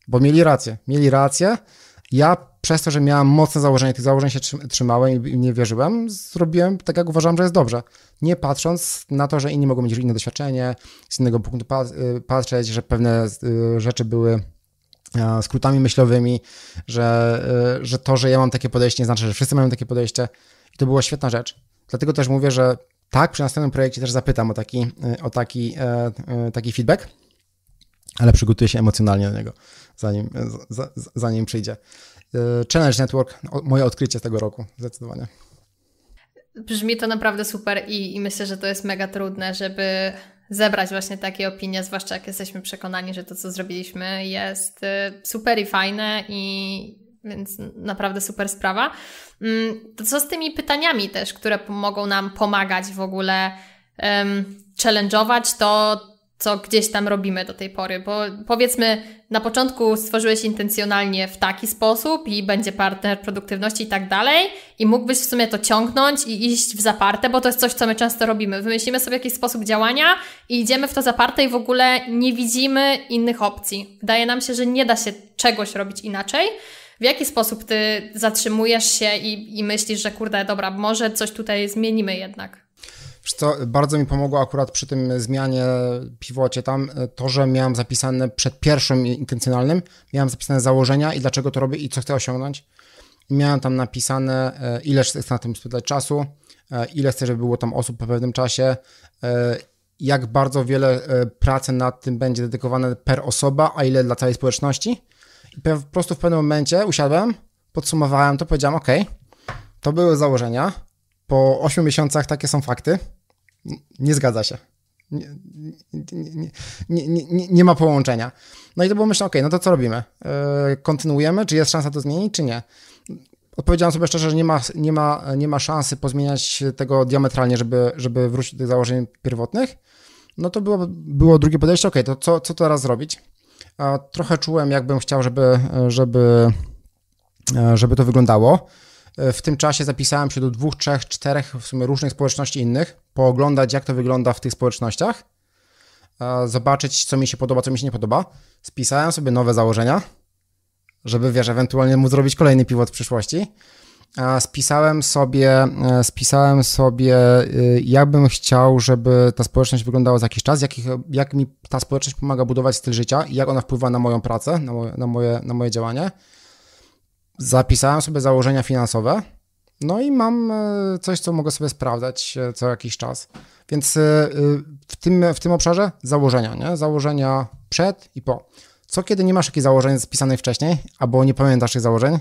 bo mieli rację. Mieli rację. Ja przez to, że miałem mocne założenie, tych założeń się trzymałem i nie wierzyłem, zrobiłem tak, jak uważam, że jest dobrze. Nie patrząc na to, że inni mogą mieć inne doświadczenie, z innego punktu y, patrzeć, że pewne y, rzeczy były skrótami myślowymi, że, y, że to, że ja mam takie podejście, nie znaczy, że wszyscy mają takie podejście. I to była świetna rzecz. Dlatego też mówię, że tak, przy następnym projekcie też zapytam o taki, o taki, e, taki feedback, ale przygotuję się emocjonalnie do niego, zanim, zanim przyjdzie. E, Challenge Network, moje odkrycie tego roku, zdecydowanie.
Brzmi to naprawdę super i, i myślę, że to jest mega trudne, żeby zebrać właśnie takie opinie, zwłaszcza jak jesteśmy przekonani, że to, co zrobiliśmy, jest y, super i fajne i więc naprawdę super sprawa. Mm, to co z tymi pytaniami też, które mogą nam pomagać w ogóle um, challenge'ować to, co gdzieś tam robimy do tej pory, bo powiedzmy na początku stworzyłeś intencjonalnie w taki sposób i będzie partner produktywności i tak dalej i mógłbyś w sumie to ciągnąć i iść w zaparte, bo to jest coś, co my często robimy. Wymyślimy sobie jakiś sposób działania i idziemy w to zaparte i w ogóle nie widzimy innych opcji. Wydaje nam się, że nie da się czegoś robić inaczej. W jaki sposób ty zatrzymujesz się i, i myślisz, że kurde, dobra, może coś tutaj zmienimy jednak?
co, bardzo mi pomogło akurat przy tym zmianie piwocie tam e, to, że miałem zapisane przed pierwszym intencjonalnym, miałem zapisane założenia i dlaczego to robię i co chcę osiągnąć. Miałem tam napisane, e, ile chcę na tym spędzać czasu, e, ile chcę, żeby było tam osób po pewnym czasie, jak bardzo wiele pracy nad tym będzie dedykowane per osoba, a ile dla całej społeczności. I po prostu w pewnym momencie usiadłem, podsumowałem to, powiedziałem, ok, to były założenia, po 8 miesiącach takie są fakty, nie zgadza się. Nie, nie, nie, nie, ma połączenia. No i to było myślę, ok, no to co robimy? E, kontynuujemy? Czy jest szansa to zmienić, czy nie? Odpowiedziałem sobie szczerze, że nie ma, nie ma, nie ma szansy pozmieniać tego diametralnie, żeby, żeby wrócić do tych założeń pierwotnych. No to było, było drugie podejście, ok, to co, co teraz zrobić? trochę czułem, jakbym chciał, żeby, żeby, e, żeby to wyglądało. E, w tym czasie zapisałem się do dwóch, trzech, czterech w sumie różnych społeczności innych, pooglądać jak to wygląda w tych społecznościach, zobaczyć co mi się podoba, co mi się nie podoba. Spisałem sobie nowe założenia, żeby wiesz, ewentualnie mu zrobić kolejny pivot w przyszłości. Spisałem sobie, e, spisałem sobie, e, jak bym chciał, żeby ta społeczność wyglądała za jakiś czas, jak, jak mi ta społeczność pomaga budować styl życia i jak ona wpływa na moją pracę, na moje, na moje, na moje działanie zapisałem sobie założenia finansowe, no i mam e, coś, co mogę sobie sprawdzać e, co jakiś czas. Więc e, w tym, w tym obszarze założenia, nie? Założenia przed i po. Co kiedy nie masz takich założeń spisanych wcześniej, albo nie pamiętasz tych założeń,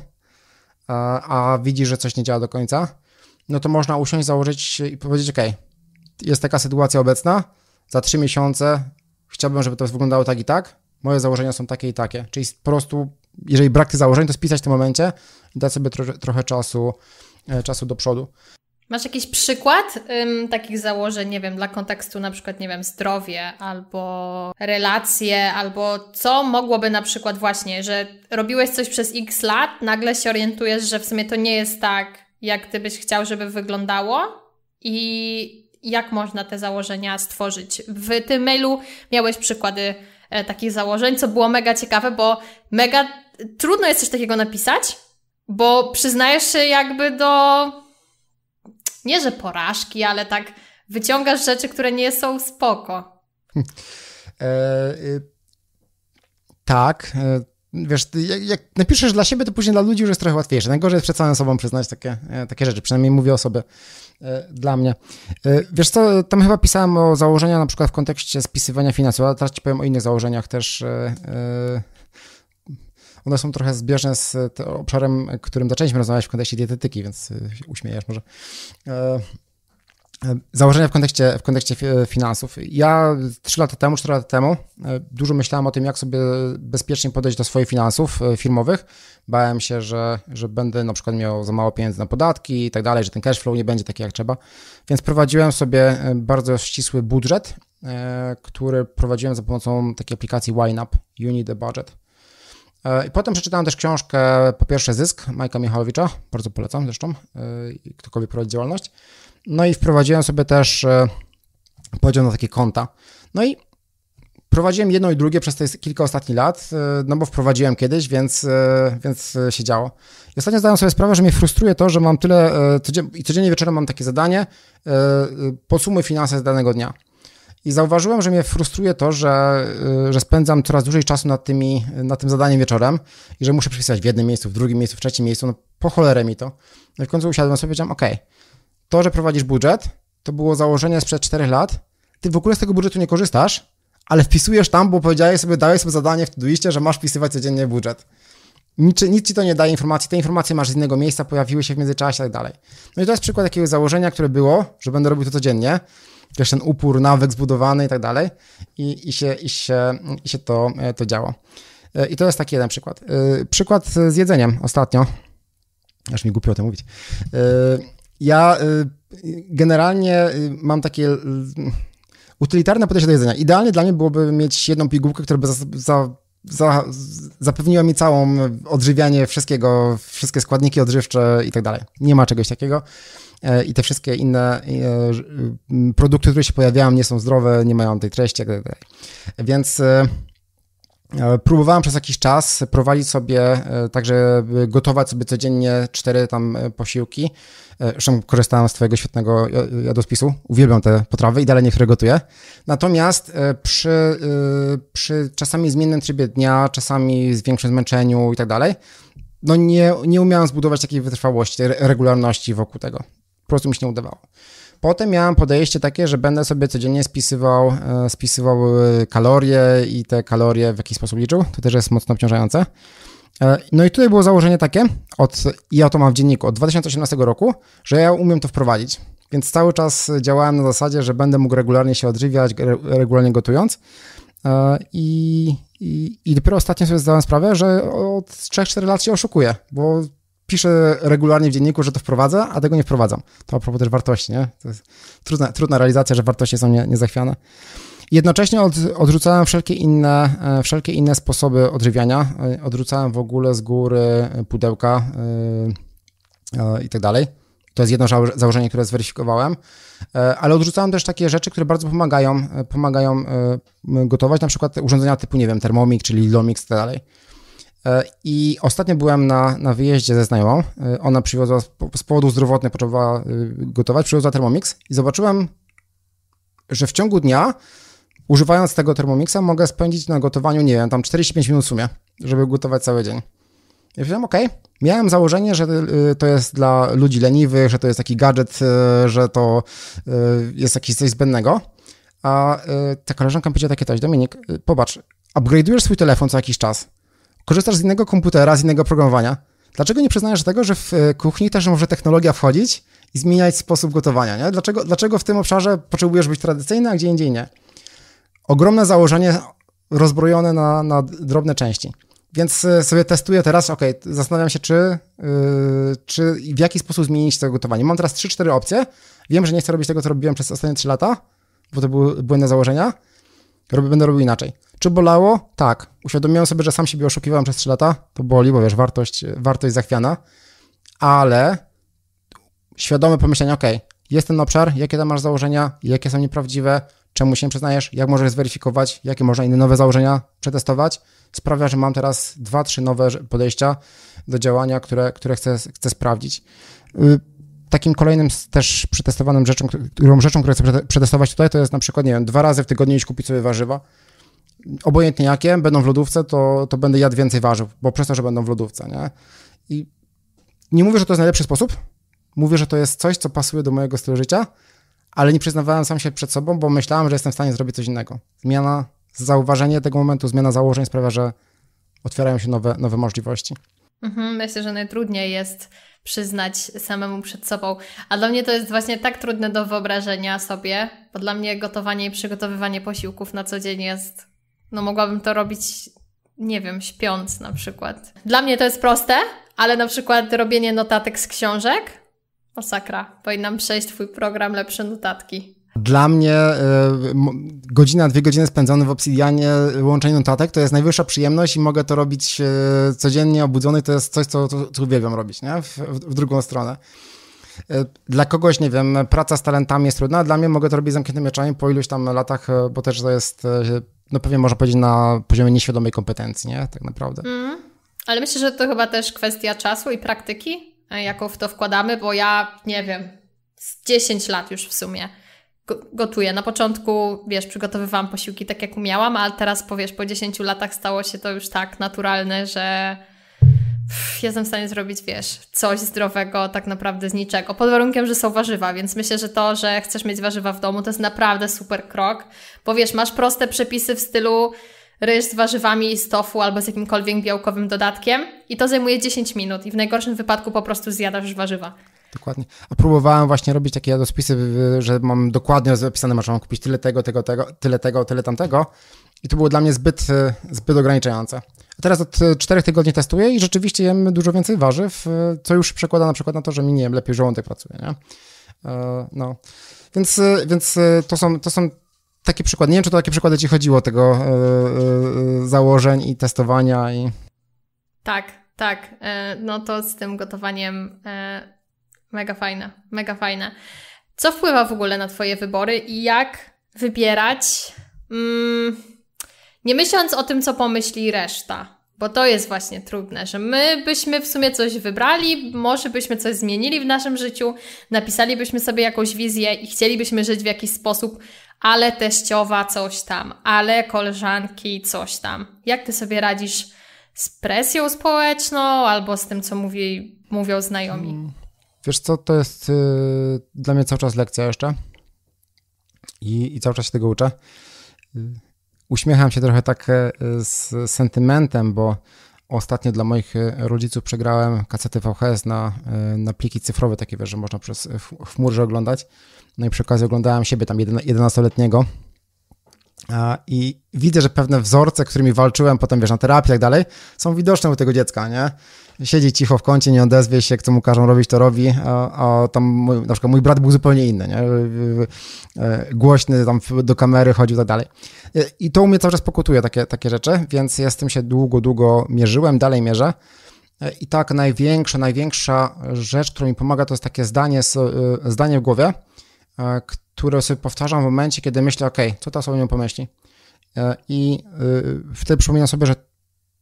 a, a widzisz, że coś nie działa do końca, no to można usiąść, założyć i powiedzieć, ok, jest taka sytuacja obecna, za trzy miesiące chciałbym, żeby to wyglądało tak i tak, moje założenia są takie i takie. Czyli po prostu jeżeli brak tych założeń, to spisać w tym momencie i dać sobie tro, trochę czasu, e, czasu do przodu.
Masz jakiś przykład ym, takich założeń, nie wiem, dla kontekstu na przykład, nie wiem, zdrowie albo relacje, albo co mogłoby na przykład właśnie, że robiłeś coś przez x lat, nagle się orientujesz, że w sumie to nie jest tak, jak ty byś chciał, żeby wyglądało i jak można te założenia stworzyć. W tym mailu miałeś przykłady e, takich założeń, co było mega ciekawe, bo mega trudno jest coś takiego napisać, bo przyznajesz się jakby do nie, że porażki, ale tak wyciągasz rzeczy, które nie są spoko.
E, e tak. E, wiesz, jak, jak, napiszesz dla siebie, to później dla ludzi już jest trochę łatwiejsze. Najgorzej jest przed samym sobą przyznać takie, e, takie rzeczy, przynajmniej mówię o sobie dla mnie. Wiesz co, tam chyba pisałem o założeniach na przykład w kontekście spisywania finansów, ale teraz ci powiem o innych założeniach też one są trochę zbieżne z e, obszarem, e, którym zaczęliśmy rozmawiać w kontekście dietetyki, więc e, się uśmiejesz może. Założenia w kontekście, w kontekście finansów. Ja 3 lata temu, 4 lata temu dużo myślałem o tym, jak sobie bezpiecznie podejść do swoich finansów firmowych. Bałem się, że, że będę na przykład miał za mało pieniędzy na podatki i tak dalej, że ten cash flow nie będzie taki jak trzeba. Więc prowadziłem sobie bardzo ścisły budżet, który prowadziłem za pomocą takiej aplikacji YNAB, You Need a Budget. E, I potem przeczytałem też książkę, po pierwsze Zysk Majka Michalowicza, bardzo polecam zresztą, e, ktokolwiek prowadzi działalność. No i wprowadziłem sobie też e, podział na takie konta. No i prowadziłem jedno i drugie przez te kilka ostatnich lat, no bo wprowadziłem kiedyś, więc, więc się działo. I ostatnio zdałem sobie sprawę, że mnie frustruje to, że mam tyle, i codziennie wieczorem mam takie zadanie, podsumuj finanse z danego dnia. I zauważyłem, że mnie frustruje to, że, y, że spędzam coraz dłużej czasu nad, tymi, nad tym zadaniem wieczorem i że muszę przepisać w jednym miejscu, w drugim miejscu, w trzecim miejscu. No po cholerę mi to. No i w końcu usiadłem sobie i powiedziałem, OK, to, że prowadzisz budżet, to było założenie sprzed 4 lat. Ty w ogóle z tego budżetu nie korzystasz, ale wpisujesz tam, bo powiedziałeś sobie, dałeś sobie zadanie w tuduiście, że masz wpisywać codziennie budżet. Nic, nic ci to nie daje informacji, te informacje masz z innego miejsca, pojawiły się w międzyczasie i tak dalej. No i to jest przykład takiego założenia, które było, że będę robił to codziennie, też ten upór, nawyk zbudowany i tak dalej i, i, się, i, się, i się to, e, to działo. E, I to jest taki jeden przykład. E, przykład z jedzeniem ostatnio, aż mi głupio o tym mówić. Ja generalnie mam takie utylitarne podejście do jedzenia. Idealnie dla mnie byłoby mieć jedną pigułkę, która by za, za, za, zapewniła mi całą odżywianie wszystkiego, wszystkie składniki odżywcze i tak dalej. Nie ma czegoś takiego. E, i te wszystkie inne e, produkty, które się pojawiają, nie są zdrowe, nie mają tej treści, itd. Więc e, Próbowałem przez jakiś czas prowadzić sobie, także gotować sobie codziennie cztery tam posiłki. Zresztą korzystałem z Twojego świetnego jadłospisu. Uwielbiam te potrawy i dalej niektóre gotuję. Natomiast przy, przy czasami zmiennym trybie dnia, czasami z większym zmęczeniu i tak dalej, no nie, nie umiałem zbudować takiej wytrwałości, regularności wokół tego prostu mi się nie udawało. Potem miałem podejście takie, że będę sobie codziennie spisywał, e, spisywał e, kalorie i te kalorie w jakiś sposób liczył. To też jest mocno obciążające. E, no i tutaj było założenie takie, od, ja to mam w dzienniku od 2018 roku, że ja umiem to wprowadzić. Więc cały czas działałem na zasadzie, że będę mógł regularnie się odżywiać, regularnie gotując. I, i, i dopiero ostatnio sobie zdałem sprawę, że od 3-4 lat się oszukuję, bo piszę regularnie w dzienniku, że to wprowadza, a tego nie wprowadzam. To a propos też wartości, nie? To jest trudna, trudna realizacja, że wartości są nie, niezachwiane. Jednocześnie od, odrzucałem wszelkie inne, e, wszelkie inne sposoby odżywiania. E, odrzucałem w ogóle z góry pudełka e, i tak dalej. To jest jedno założenie, które zweryfikowałem, ale odrzucałem też takie rzeczy, które bardzo pomagają, pomagają gotować, na przykład urządzenia typu, nie wiem, Thermomix, czyli Lomix i tak dalej. E, I ostatnio byłem na, na wyjeździe ze znajomą. E, ona przywiozła z powodu zdrowotnego, potrzebowała e, gotować, przywiozła Thermomix i zobaczyłem, że w ciągu dnia, używając tego Thermomixa, mogę spędzić na gotowaniu, nie wiem, tam 45 minut w sumie, żeby gotować cały dzień. I ja powiedziałem, okej, miałem założenie, że to jest dla ludzi leniwych, że to jest taki gadżet, że to jest jakiś coś zbędnego. A ta koleżanka powiedziała takie coś, Dominik, popatrz, upgrade'ujesz swój telefon co jakiś czas korzystasz z innego komputera, z innego programowania. Dlaczego nie przyznajesz tego, że w e, kuchni też może technologia wchodzić i zmieniać sposób gotowania? Nie? Dlaczego, dlaczego w tym obszarze potrzebujesz być tradycyjny, a gdzie indziej nie? Ogromne założenie rozbrojone na, na drobne części. Więc e, sobie testuję teraz, ok, zastanawiam się, czy, yy, czy w jaki sposób zmienić to gotowanie. Mam teraz 3-4 opcje. Wiem, że nie chcę robić tego, co robiłem przez ostatnie 3 lata, bo to były błędne założenia. Robię, będę robił inaczej. Czy bolało? Tak. Uświadomiłem sobie, że sam siebie oszukiwałem przez 3 lata. To boli, bo wiesz, wartość, wartość zachwiana. Ale świadome pomyślenie, ok, jest ten obszar, jakie tam masz założenia, jakie są nieprawdziwe, czemu się nie przyznajesz, jak możesz zweryfikować, jakie można inne nowe założenia przetestować, sprawia, że mam teraz dwa, trzy nowe podejścia do działania, które, które chcę, chcę sprawdzić. Y, takim kolejnym też przetestowanym rzeczą, którą rzeczą, którą chcę przetestować tutaj, to jest na przykład, nie wiem, dwa razy w tygodniu iść kupić sobie warzywa obojętnie jakie, będą w lodówce, to, to będę jadł więcej warzyw, bo przez to, że będą w lodówce, nie? I nie mówię, że to jest najlepszy sposób, mówię, że to jest coś, co pasuje do mojego stylu życia, ale nie przyznawałem sam się przed sobą, bo myślałem, że jestem w stanie zrobić coś innego. Zmiana, zauważenie tego momentu, zmiana założeń sprawia, że otwierają się nowe, nowe możliwości.
Mhm, myślę, że najtrudniej jest przyznać samemu przed sobą. A dla mnie to jest właśnie tak trudne do wyobrażenia sobie, bo dla mnie gotowanie i przygotowywanie posiłków na co dzień jest no mogłabym to robić, nie wiem, śpiąc na przykład. Dla mnie to jest proste, ale na przykład robienie notatek z książek? Masakra. Powinnam przejść Twój program Lepsze Notatki.
Dla mnie y, godzina, dwie godziny spędzone w Obsidianie łączenie notatek to jest najwyższa przyjemność i mogę to robić y, codziennie obudzony. To jest coś, co, co uwielbiam robić, nie? W, w drugą stronę. Y, dla kogoś, nie wiem, praca z talentami jest trudna, dla mnie mogę to robić zamkniętymi oczami po iluś tam latach, bo też to jest no pewnie można powiedzieć na poziomie nieświadomej kompetencji, nie? Tak naprawdę.
Mm. Ale myślę, że to chyba też kwestia czasu i praktyki, jaką w to wkładamy, bo ja nie wiem, z 10 lat już w sumie gotuję. Na początku, wiesz, przygotowywałam posiłki tak, jak umiałam, ale teraz, powiesz, po 10 latach stało się to już tak naturalne, że jestem w stanie zrobić, wiesz, coś zdrowego tak naprawdę z niczego, pod warunkiem, że są warzywa, więc myślę, że to, że chcesz mieć warzywa w domu, to jest naprawdę super krok, bo wiesz, masz proste przepisy w stylu ryż z warzywami i z tofu albo z jakimkolwiek białkowym dodatkiem i to zajmuje 10 minut i w najgorszym wypadku po prostu zjadasz warzywa.
Dokładnie. A próbowałem właśnie robić takie jadłospisy, że mam dokładnie zapisane, że mam kupić tyle tego, tego, tego, tyle tego, tyle tamtego i to było dla mnie zbyt, e, zbyt ograniczające. A teraz od e, czterech tygodni testuję i rzeczywiście jem dużo więcej warzyw, e, co już przekłada na przykład na to, że mi nie wiem, lepiej żołądek pracuje, nie? No. Więc, więc to, są, to są takie przykład. Nie wiem, czy to takie przykłady ci chodziło tego założeń i testowania i... Tak,
tak. No to z tym gotowaniem mega fajne, mega fajne. Co wpływa w ogóle na twoje wybory i jak wybierać... Mm, nie myśląc o tym, co pomyśli reszta. Bo to jest właśnie trudne, że my byśmy w sumie coś wybrali, może byśmy coś zmienili w naszym życiu, napisalibyśmy sobie jakąś wizję i chcielibyśmy żyć w jakiś sposób, ale teściowa coś tam, ale koleżanki coś tam. Jak ty sobie radzisz z presją społeczną albo z tym, co mówi, mówią znajomi? Hmm.
Wiesz co, to jest yy, dla mnie cały czas lekcja jeszcze i, i cały czas się tego uczę. Y, Uśmiecham się trochę tak e, z sentymentem, bo ostatnio dla moich e, rodziców przegrałem kasety VHS na, e, na pliki cyfrowe, takie wiesz, że można przez w chmurze oglądać. No i przy okazji oglądałem siebie tam 11-letniego. I widzę, że pewne wzorce, którymi walczyłem potem, wiesz, na terapii i tak dalej, są widoczne u tego dziecka, nie? siedzi cicho w kącie, nie odezwie się, kto mu każą robić, to robi, a, a tam mój, na przykład mój brat był zupełnie inny, nie? E, głośny tam do kamery chodził i tak dalej. E, I to u mnie cały czas pokutuje takie, takie rzeczy, więc ja z tym się długo, długo mierzyłem, dalej mierzę. E, I tak największa, największa rzecz, która mi pomaga, to jest takie zdanie, zdanie w głowie, które sobie powtarzam w momencie, kiedy myślę, ok, co ta osoba mi pomyśli. I wtedy przypominam sobie, że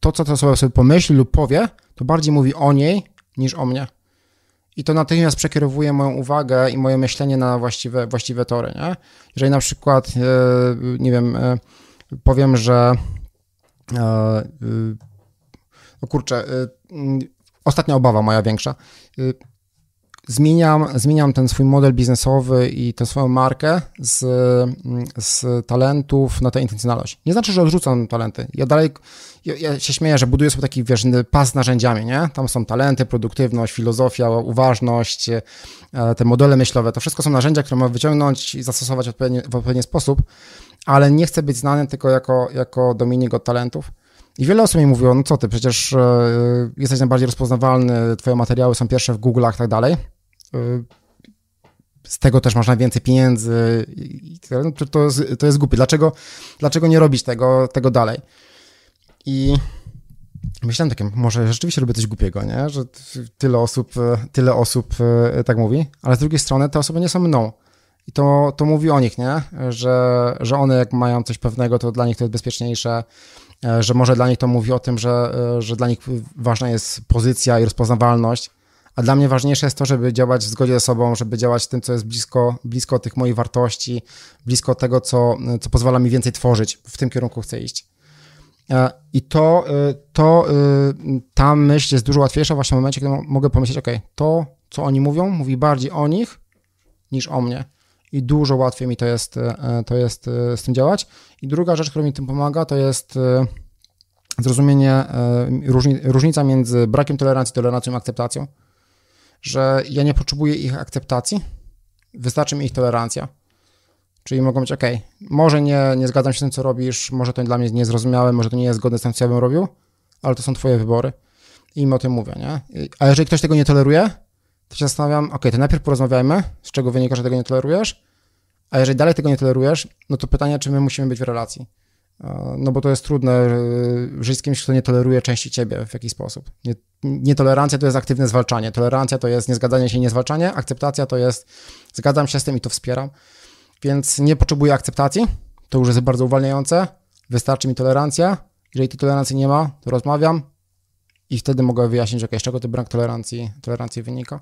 to, co ta osoba sobie pomyśli lub powie, to bardziej mówi o niej niż o mnie. I to natychmiast przekierowuje moją uwagę i moje myślenie na właściwe, właściwe tory. Nie? Jeżeli na przykład, e, nie wiem, e, powiem, że e, o kurczę, ostatnia obawa moja większa. Zmieniam, zmieniam ten swój model biznesowy i tę swoją markę z, z talentów na tę intencjonalność. Nie znaczy, że odrzucam talenty. Ja dalej ja, ja, się śmieję, że buduję sobie taki, wiesz, pas narzędziami, nie? Tam są talenty, produktywność, filozofia, uważność, e, te modele myślowe. To wszystko są narzędzia, które mam wyciągnąć i zastosować w odpowiedni, w odpowiedni sposób, ale nie chcę być znany tylko jako, jako Dominik od talentów. I wiele osób mi mówiło, no co ty, przecież e, jesteś najbardziej rozpoznawalny, twoje materiały są pierwsze w Google'ach i tak dalej. E, z tego też masz najwięcej pieniędzy. No to, to, jest, to jest głupie. Dlaczego, dlaczego nie robić tego, tego dalej? I myślałem takim, może rzeczywiście robię coś głupiego, nie? Że tyle osób, e, tyle osób e, tak mówi, ale z drugiej strony te osoby nie są mną. I to, to mówi o nich, nie? Że, że one jak mają coś pewnego, to dla nich to jest bezpieczniejsze, e, że może dla nich to mówi o tym, że, że dla nich ważna jest pozycja i rozpoznawalność, a dla mnie ważniejsze jest to, żeby działać w zgodzie ze sobą, żeby działać w tym, co jest blisko, blisko tych moich wartości, blisko tego, co, co pozwala mi więcej tworzyć. W tym kierunku chcę iść. E, I to, e, to e, ta myśl jest dużo łatwiejsza właśnie w momencie, kiedy mogę pomyśleć, ok, to, co oni mówią, mówi bardziej o nich niż o mnie. I dużo łatwiej mi to jest, to jest z tym działać. I druga rzecz, która mi tym pomaga, to jest zrozumienie, różnica między brakiem tolerancji, tolerancją i akceptacją, że ja nie potrzebuję ich akceptacji, wystarczy mi ich tolerancja. Czyli mogą być, ok, może nie, nie zgadzam się z tym, co robisz, może to dla mnie jest niezrozumiałe, może to nie jest zgodne z tym, co ja bym robił, ale to są twoje wybory i im o tym mówię, nie? A jeżeli ktoś tego nie toleruje, to się zastanawiam, ok, to najpierw porozmawiajmy, z czego wynika, że tego nie tolerujesz, a jeżeli dalej tego nie tolerujesz, no to pytanie, czy my musimy być w relacji. E, no bo to jest trudne żyć z kimś, kto nie toleruje części ciebie w jakiś sposób. Nie, nietolerancja to jest aktywne zwalczanie, tolerancja to jest niezgadzanie się i niezwalczanie, akceptacja to jest zgadzam się z tym i to wspieram. Więc nie potrzebuję akceptacji, to już jest bardzo uwalniające. Wystarczy mi tolerancja. Jeżeli tej tolerancji nie ma, to rozmawiam i wtedy mogę wyjaśnić, że z czego ten brak tolerancji, tolerancji wynika.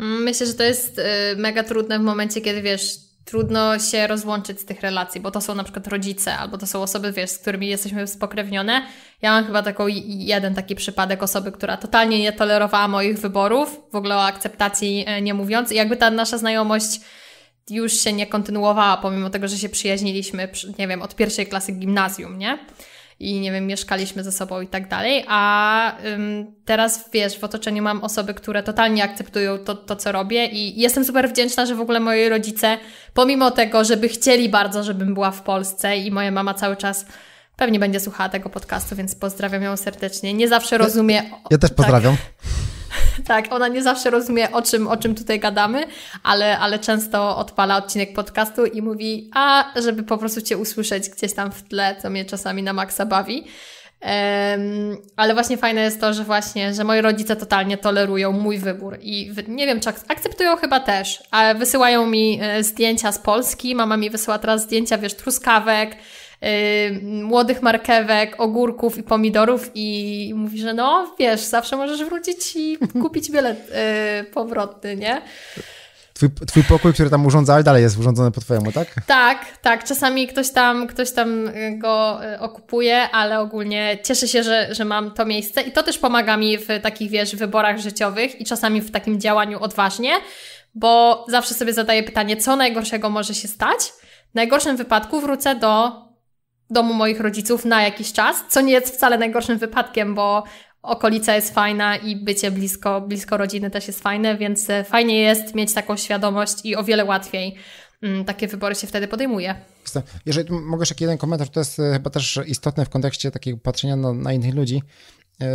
Mm, myślę, że to jest y, mega trudne w momencie, kiedy wiesz, trudno się rozłączyć z tych relacji, bo to są na przykład rodzice, albo to są osoby, wiesz, z którymi jesteśmy spokrewnione. Ja mam chyba taką jeden taki przypadek osoby, która totalnie nie tolerowała moich wyborów, w ogóle o akceptacji e, nie mówiąc. I jakby ta nasza znajomość już się nie kontynuowała, pomimo tego, że się przyjaźniliśmy, nie wiem, od pierwszej klasy gimnazjum, nie? I nie wiem, mieszkaliśmy ze sobą i tak dalej. A ym, teraz wiesz, w otoczeniu mam osoby, które totalnie akceptują to, to, co robię, i jestem super wdzięczna, że w ogóle moi rodzice, pomimo tego, żeby chcieli bardzo, żebym była w Polsce, i moja mama cały czas pewnie będzie słuchała tego podcastu, więc pozdrawiam ją serdecznie. Nie zawsze rozumie. Ja,
ja też tak. pozdrawiam. Tak
Tak, ona nie zawsze rozumie, o czym, o czym tutaj gadamy, ale, ale często odpala odcinek podcastu i mówi, a żeby po prostu Cię usłyszeć gdzieś tam w tle, co mnie czasami na maksa bawi. Um, ale właśnie fajne jest to, że właśnie, że moi rodzice totalnie tolerują mój wybór i nie wiem, czy akceptują chyba też, ale wysyłają mi e, zdjęcia z Polski, mama mi wysyła teraz zdjęcia, wiesz, truskawek, Y, młodych markewek, ogórków i pomidorów i mówi, że no wiesz, zawsze możesz wrócić i kupić bilet y, powrotny, nie?
Twój, twój, pokój, który tam urządzałeś, dalej jest urządzony po twojemu, tak?
Tak, tak. Czasami ktoś tam, ktoś tam y, go okupuje, ale ogólnie cieszę się, że, że mam to miejsce i to też pomaga mi w takich, wiesz, wyborach życiowych i czasami w takim działaniu odważnie, bo zawsze sobie zadaję pytanie, co najgorszego może się stać? W najgorszym wypadku wrócę do domu moich rodziców na jakiś czas, co nie jest wcale najgorszym wypadkiem, bo okolica jest fajna i bycie blisko, blisko rodziny też jest fajne, więc e, fajnie jest mieć taką świadomość i o wiele łatwiej mm, takie wybory się wtedy podejmuje.
Jeżeli mogę jeszcze jeden komentarz, to jest e, chyba też istotne w kontekście takiego patrzenia na, na innych ludzi. E,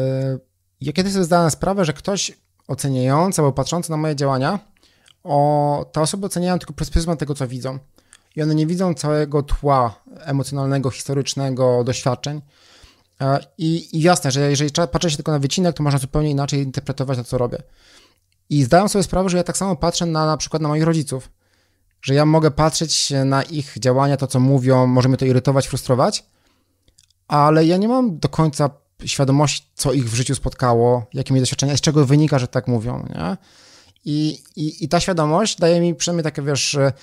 ja kiedyś sobie zdałem sprawę, że ktoś oceniający albo patrzący na moje działania, o, te osoby oceniają tylko przez pryzmat tego, co widzą i one nie widzą całego tła emocjonalnego, historycznego doświadczeń. E, I, I, jasne, że jeżeli patrzę się tylko na wycinek, to można zupełnie inaczej interpretować to, co robię. I zdaję sobie sprawę, że ja tak samo patrzę na na przykład na moich rodziców, że ja mogę patrzeć na ich działania, to co mówią, możemy to irytować, frustrować, ale ja nie mam do końca świadomości, co ich w życiu spotkało, jakie mi doświadczenia, z czego wynika, że tak mówią. Nie? I, i, I ta świadomość daje mi przynajmniej takie, wiesz, e,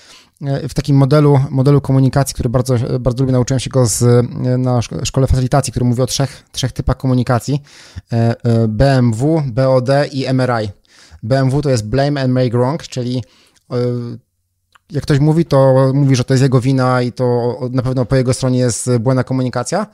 e, w takim modelu, modelu komunikacji, który bardzo, bardzo lubię, nauczyłem się go z, e, na szkole facilitacji, który mówi o trzech, trzech typach komunikacji, BMW, BOD i MRI. BMW to jest blame and make wrong, czyli jak ktoś mówi, to mówi, że to jest jego wina i to na pewno po jego stronie jest błędna komunikacja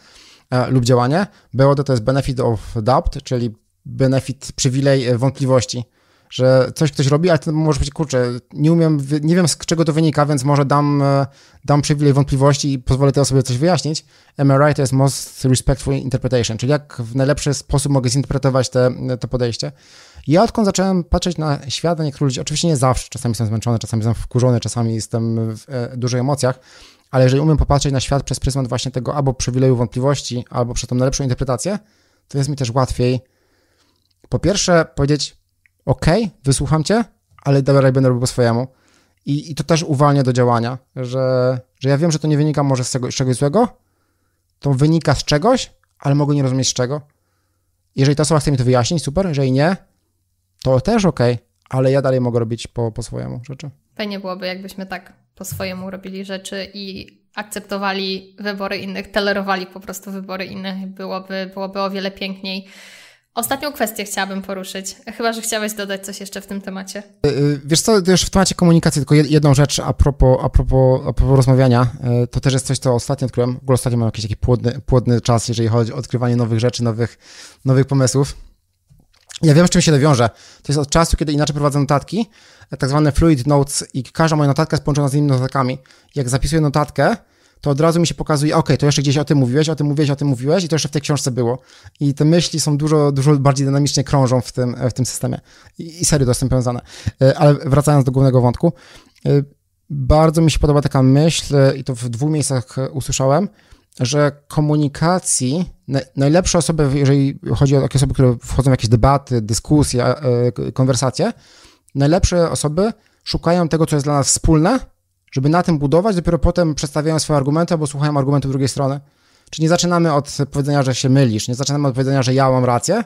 lub działanie. BOD to jest benefit of doubt, czyli benefit, przywilej wątpliwości że coś ktoś robi, ale to może być, kurczę, nie umiem, nie wiem z czego to wynika, więc może dam, e, dam przywilej wątpliwości i pozwolę tej osobie coś wyjaśnić. MRI to jest most respectful interpretation, czyli jak w najlepszy sposób mogę zinterpretować te, to podejście. Ja odkąd zacząłem patrzeć na świat, na niektórych ludzi, oczywiście nie zawsze, czasami jestem zmęczony, czasami jestem wkurzony, czasami jestem w e, dużych emocjach, ale jeżeli umiem popatrzeć na świat przez pryzmat właśnie tego albo przywileju wątpliwości, albo przez tą najlepszą interpretację, to jest mi też łatwiej po pierwsze powiedzieć, okej, okay, wysłucham cię, ale dalej będę robił po swojemu. I, I, to też uwalnia do działania, że, że ja wiem, że to nie wynika może z, tego, z czegoś złego, to wynika z czegoś, ale mogę nie rozumieć z czego. Jeżeli ta osoba chce mi to wyjaśnić, super, jeżeli nie, to też okej, okay, ale ja dalej mogę robić po, po swojemu rzeczy.
Fajnie byłoby, jakbyśmy tak po swojemu robili rzeczy i akceptowali wybory innych, tolerowali po prostu wybory innych, byłoby, byłoby o wiele piękniej Ostatnią kwestię chciałabym poruszyć, chyba że chciałeś dodać coś jeszcze w tym temacie.
E, e, wiesz co, już w temacie komunikacji, tylko jedną rzecz a propos, a propos, a propos rozmawiania, e, to też jest coś, co ostatnio odkryłem. W ogóle ostatnio mam jakiś taki płodny, płodny czas, jeżeli chodzi o odkrywanie nowych rzeczy, nowych, nowych pomysłów. Ja wiem, z czym się to wiąże. To jest od czasu, kiedy inaczej prowadzę notatki, tak zwane fluid notes i każda moja notatka jest połączona z innymi notatkami. Jak zapisuję notatkę, to od razu mi się pokazuje, ok, to jeszcze gdzieś o tym mówiłeś, o tym mówiłeś, o tym mówiłeś i to jeszcze w tej książce było. I te myśli są dużo, dużo bardziej dynamicznie krążą w tym, e, w tym systemie. I, i serio to jest tym powiązane. E, ale wracając do głównego wątku, e, bardzo mi się podoba taka myśl i to w dwóch miejscach usłyszałem, że komunikacji najlepsze osoby, jeżeli chodzi o takie osoby, które wchodzą w jakieś debaty, dyskusje, konwersacje, najlepsze osoby szukają tego, co jest dla nas wspólne żeby na tym budować, dopiero potem przedstawiają swoje argumenty albo słuchają argumenty drugiej strony. Czyli nie zaczynamy od powiedzenia, że się mylisz, nie zaczynamy od powiedzenia, że ja mam rację,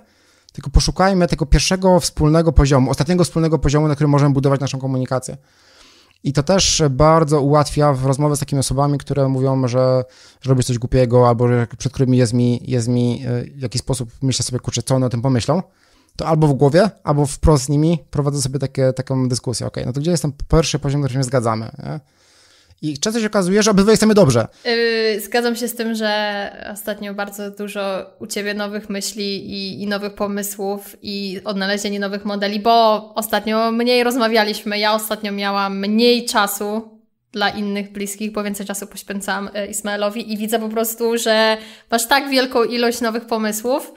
tylko poszukajmy tego pierwszego wspólnego poziomu, ostatniego wspólnego poziomu, na którym możemy budować naszą komunikację. I to też bardzo ułatwia w rozmowę z takimi osobami, które mówią, że, że robisz coś głupiego, albo że przed którymi jest mi, jest mi w e, jakiś sposób myślę sobie, kurczę, co one o tym pomyślą to albo w głowie, albo wprost z nimi prowadzę sobie takie, taką dyskusję. Ok, no to gdzie jest ten pierwszy poziom, na którym się zgadzamy? Nie? I często się okazuje, że obydwoje chcemy dobrze.
Yy, zgadzam się z tym, że ostatnio bardzo dużo u Ciebie nowych myśli i, i, nowych pomysłów i odnalezienie nowych modeli, bo ostatnio mniej rozmawialiśmy. Ja ostatnio miałam mniej czasu dla innych bliskich, bo więcej czasu poświęcałam e, Ismaelowi i widzę po prostu, że masz tak wielką ilość nowych pomysłów,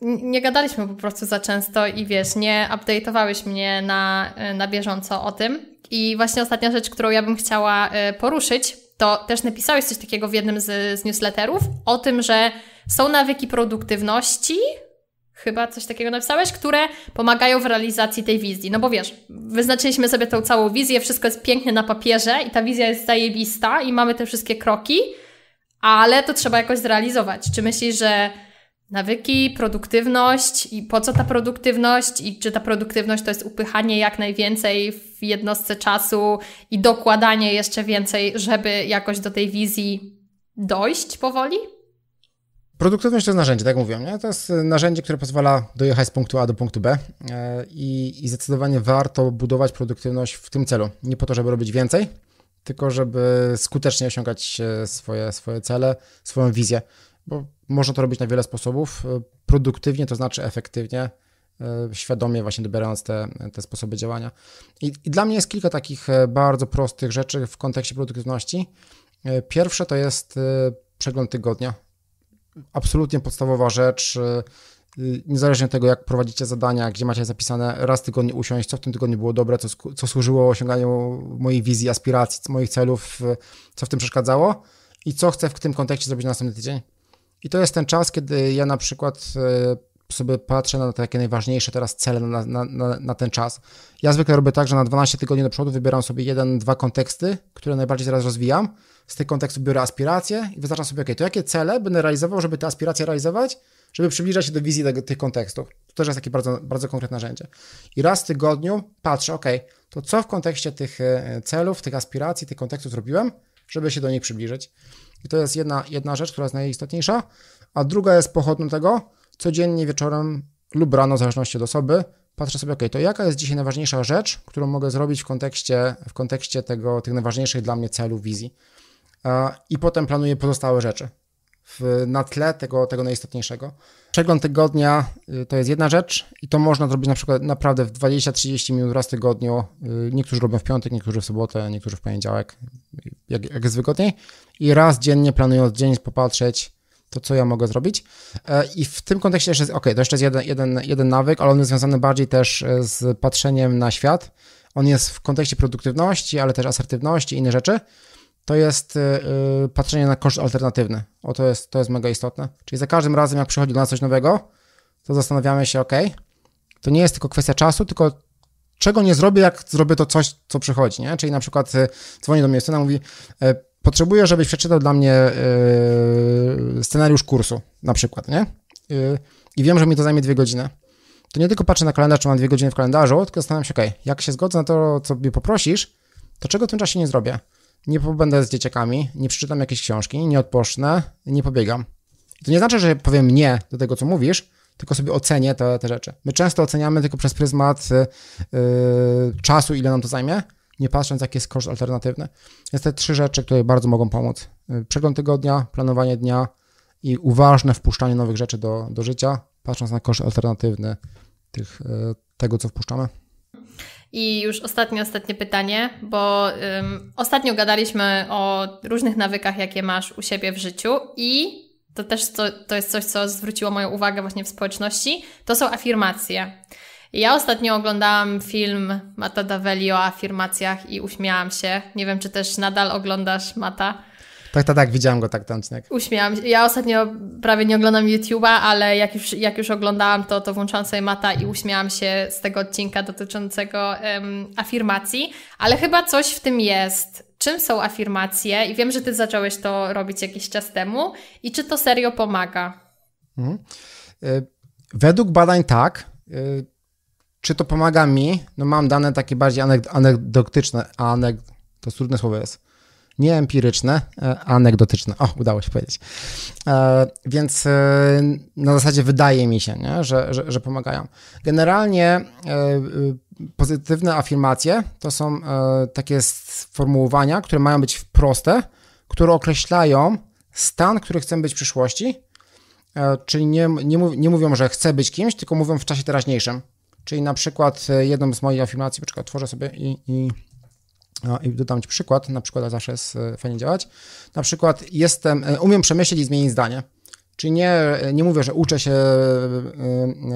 nie gadaliśmy po prostu za często i wiesz, nie update'owałeś mnie na, e, na bieżąco o tym. I właśnie ostatnia rzecz, którą ja bym chciała e, poruszyć, to też napisałeś coś takiego w jednym z, z newsletterów o tym, że są nawyki produktywności, chyba coś takiego napisałeś, które pomagają w realizacji tej wizji. No bo wiesz, wyznaczyliśmy sobie tą całą wizję, wszystko jest pięknie na papierze i ta wizja jest zajebista i mamy te wszystkie kroki, ale to trzeba jakoś zrealizować. Czy myślisz, że nawyki, produktywność i po co ta produktywność i czy ta produktywność to jest upychanie jak najwięcej w jednostce czasu i dokładanie jeszcze więcej, żeby jakoś do tej wizji dojść powoli?
Produktywność to jest narzędzie, tak jak mówiłem, nie? to jest y, narzędzie, które pozwala dojechać z punktu A do punktu B e, i, i zdecydowanie warto budować produktywność w tym celu. Nie po to, żeby robić więcej, tylko żeby skutecznie osiągać e, swoje, swoje cele, swoją wizję bo można to robić na wiele sposobów. E, produktywnie, to znaczy efektywnie, e, świadomie właśnie dobierając te, te sposoby działania. I, I dla mnie jest kilka takich e, bardzo prostych rzeczy w kontekście produktywności. Pierwsze to jest przegląd tygodnia. Absolutnie podstawowa rzecz niezależnie od tego, jak prowadzicie zadania, gdzie macie zapisane raz tygodniu usiąść, co w tym tygodniu było dobre, co, co służyło osiąganiu mojej wizji, aspiracji, moich celów, co w tym przeszkadzało i co chcę w tym kontekście zrobić na następny tydzień. I to jest ten czas, kiedy ja na przykład e, sobie patrzę na takie najważniejsze teraz cele na, na, na, na, ten czas. Ja zwykle robię tak, że na 12 tygodni do przodu wybieram sobie jeden, dwa konteksty, które najbardziej teraz rozwijam. Z tych kontekstów biorę aspiracje i wyznaczam sobie, ok, to jakie cele będę realizował, żeby te aspiracje realizować, żeby przybliżać się do wizji tego, tych kontekstów. To też jest takie bardzo, bardzo konkretne narzędzie. I raz w tygodniu patrzę, ok, to co w kontekście tych e, celów, tych aspiracji, tych kontekstów zrobiłem, żeby się do nich przybliżyć. I to jest jedna, jedna rzecz, która jest najistotniejsza. A druga jest pochodną tego, codziennie wieczorem lub rano, w zależności od osoby, patrzę sobie, ok, to jaka jest dzisiaj najważniejsza rzecz, którą mogę zrobić w kontekście, w kontekście tego, tych najważniejszych dla mnie celów, wizji. E, I potem planuję pozostałe rzeczy w, na tle tego, tego najistotniejszego. Przegląd tygodnia y, to jest jedna rzecz i to można zrobić na przykład naprawdę w 20-30 minut raz w tygodniu. Y, niektórzy robią w piątek, niektórzy w sobotę, niektórzy w poniedziałek, jak, jak jest wygodniej. I raz dziennie planując dzień popatrzeć, to co ja mogę zrobić. E, I w tym kontekście jeszcze, okej, okay, to jeszcze jest jeden, jeden, jeden nawyk, ale on jest związany bardziej też e, z patrzeniem na świat. On jest w kontekście produktywności, ale też asertywności i inne rzeczy to jest y, y, patrzenie na koszt alternatywny. O, to jest, to jest mega istotne. Czyli za każdym razem, jak przychodzi do nas coś nowego, to zastanawiamy się, ok, to nie jest tylko kwestia czasu, tylko czego nie zrobię, jak zrobię to coś, co przychodzi, nie? Czyli na przykład y, dzwoni do mnie scena, mówi, potrzebuję, żebyś przeczytał dla mnie scenariusz kursu, na przykład, nie? I wiem, że mi to zajmie dwie godziny. To nie tylko patrzę na kalendarz, czy mam dwie godziny w kalendarzu, tylko zastanawiam się, ok, jak się zgodzę na to, co mnie poprosisz, to czego w tym czasie nie zrobię? nie pobędę z dzieciakami, nie przeczytam jakiejś książki, nie odpocznę, nie pobiegam. I to nie znaczy, że powiem nie do tego, co mówisz, tylko sobie ocenię te, te rzeczy. My często oceniamy tylko przez pryzmat yy, czasu, ile nam to zajmie, nie patrząc, jaki jest koszt alternatywny. Więc te trzy rzeczy, które bardzo mogą pomóc. Y, przegląd tygodnia, planowanie dnia i uważne wpuszczanie nowych rzeczy do, do życia, patrząc na koszt alternatywny tych, y, tego, co wpuszczamy.
I już ostatnie, ostatnie pytanie, bo um, ostatnio gadaliśmy o różnych nawykach, jakie masz u siebie w życiu i to też to, to jest coś, co zwróciło moją uwagę właśnie w społeczności, to są afirmacje. Ja ostatnio oglądałam film Mata Davelli o afirmacjach i uśmiałam się. Nie wiem, czy też nadal oglądasz Mata.
Tak, tak, tak, widziałam go tak ten odcinek.
Uśmiałam się. Ja ostatnio prawie nie oglądam YouTube'a, ale jak już, jak już oglądałam to, to włączałam sobie mata i uśmiałam się z tego odcinka dotyczącego um, afirmacji, ale chyba coś w tym jest. Czym są afirmacje? I wiem, że ty zacząłeś to robić jakiś czas temu. I czy to serio pomaga?
Mhm. E, według badań tak. E, czy to pomaga mi? No mam dane takie bardziej anegdotyczne, A to trudne słowo jest nie empiryczne, e, anegdotyczne. O, udało się powiedzieć. E, więc e, na zasadzie wydaje mi się, nie? Że, że, że pomagają. Generalnie pozytywne afirmacje to są takie sformułowania, które mają być proste, które określają stan, który chcemy być w przyszłości. Czyli nie, nie, nie mówią, że chcę być kimś, tylko mówią w czasie teraźniejszym. Czyli na przykład jedną z moich afirmacji, poczekaj, tworzę sobie i, i no I dodam Ci przykład, na przykład zawsze jest e, fajnie działać. Na przykład jestem, e, umiem przemyśleć i zmienić zdanie. Czyli nie, e, nie mówię, że uczę się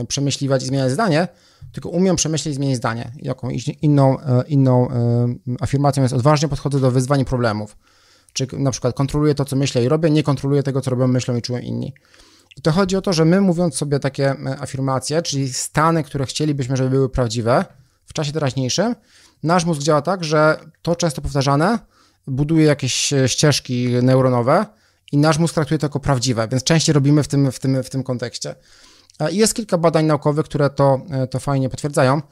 przemyśliwać i zmieniać zdanie, tylko umiem przemyśleć i zmienić zdanie. Jaką inną, inną afirmacją jest odważnie podchodzę do wyzwań i problemów. Czy na przykład kontroluję to, co myślę i robię, nie kontroluję tego, co robią, myślą i czują inni. I to chodzi o to, że my mówiąc sobie takie afirmacje, czyli stany, które chcielibyśmy, żeby były prawdziwe w czasie teraźniejszym, Nasz mózg działa tak, że to często powtarzane buduje jakieś e, ścieżki neuronowe i nasz mózg traktuje to jako prawdziwe, więc częściej robimy w tym, w tym, w tym kontekście. E, I jest kilka badań naukowych, które to, e, to fajnie potwierdzają.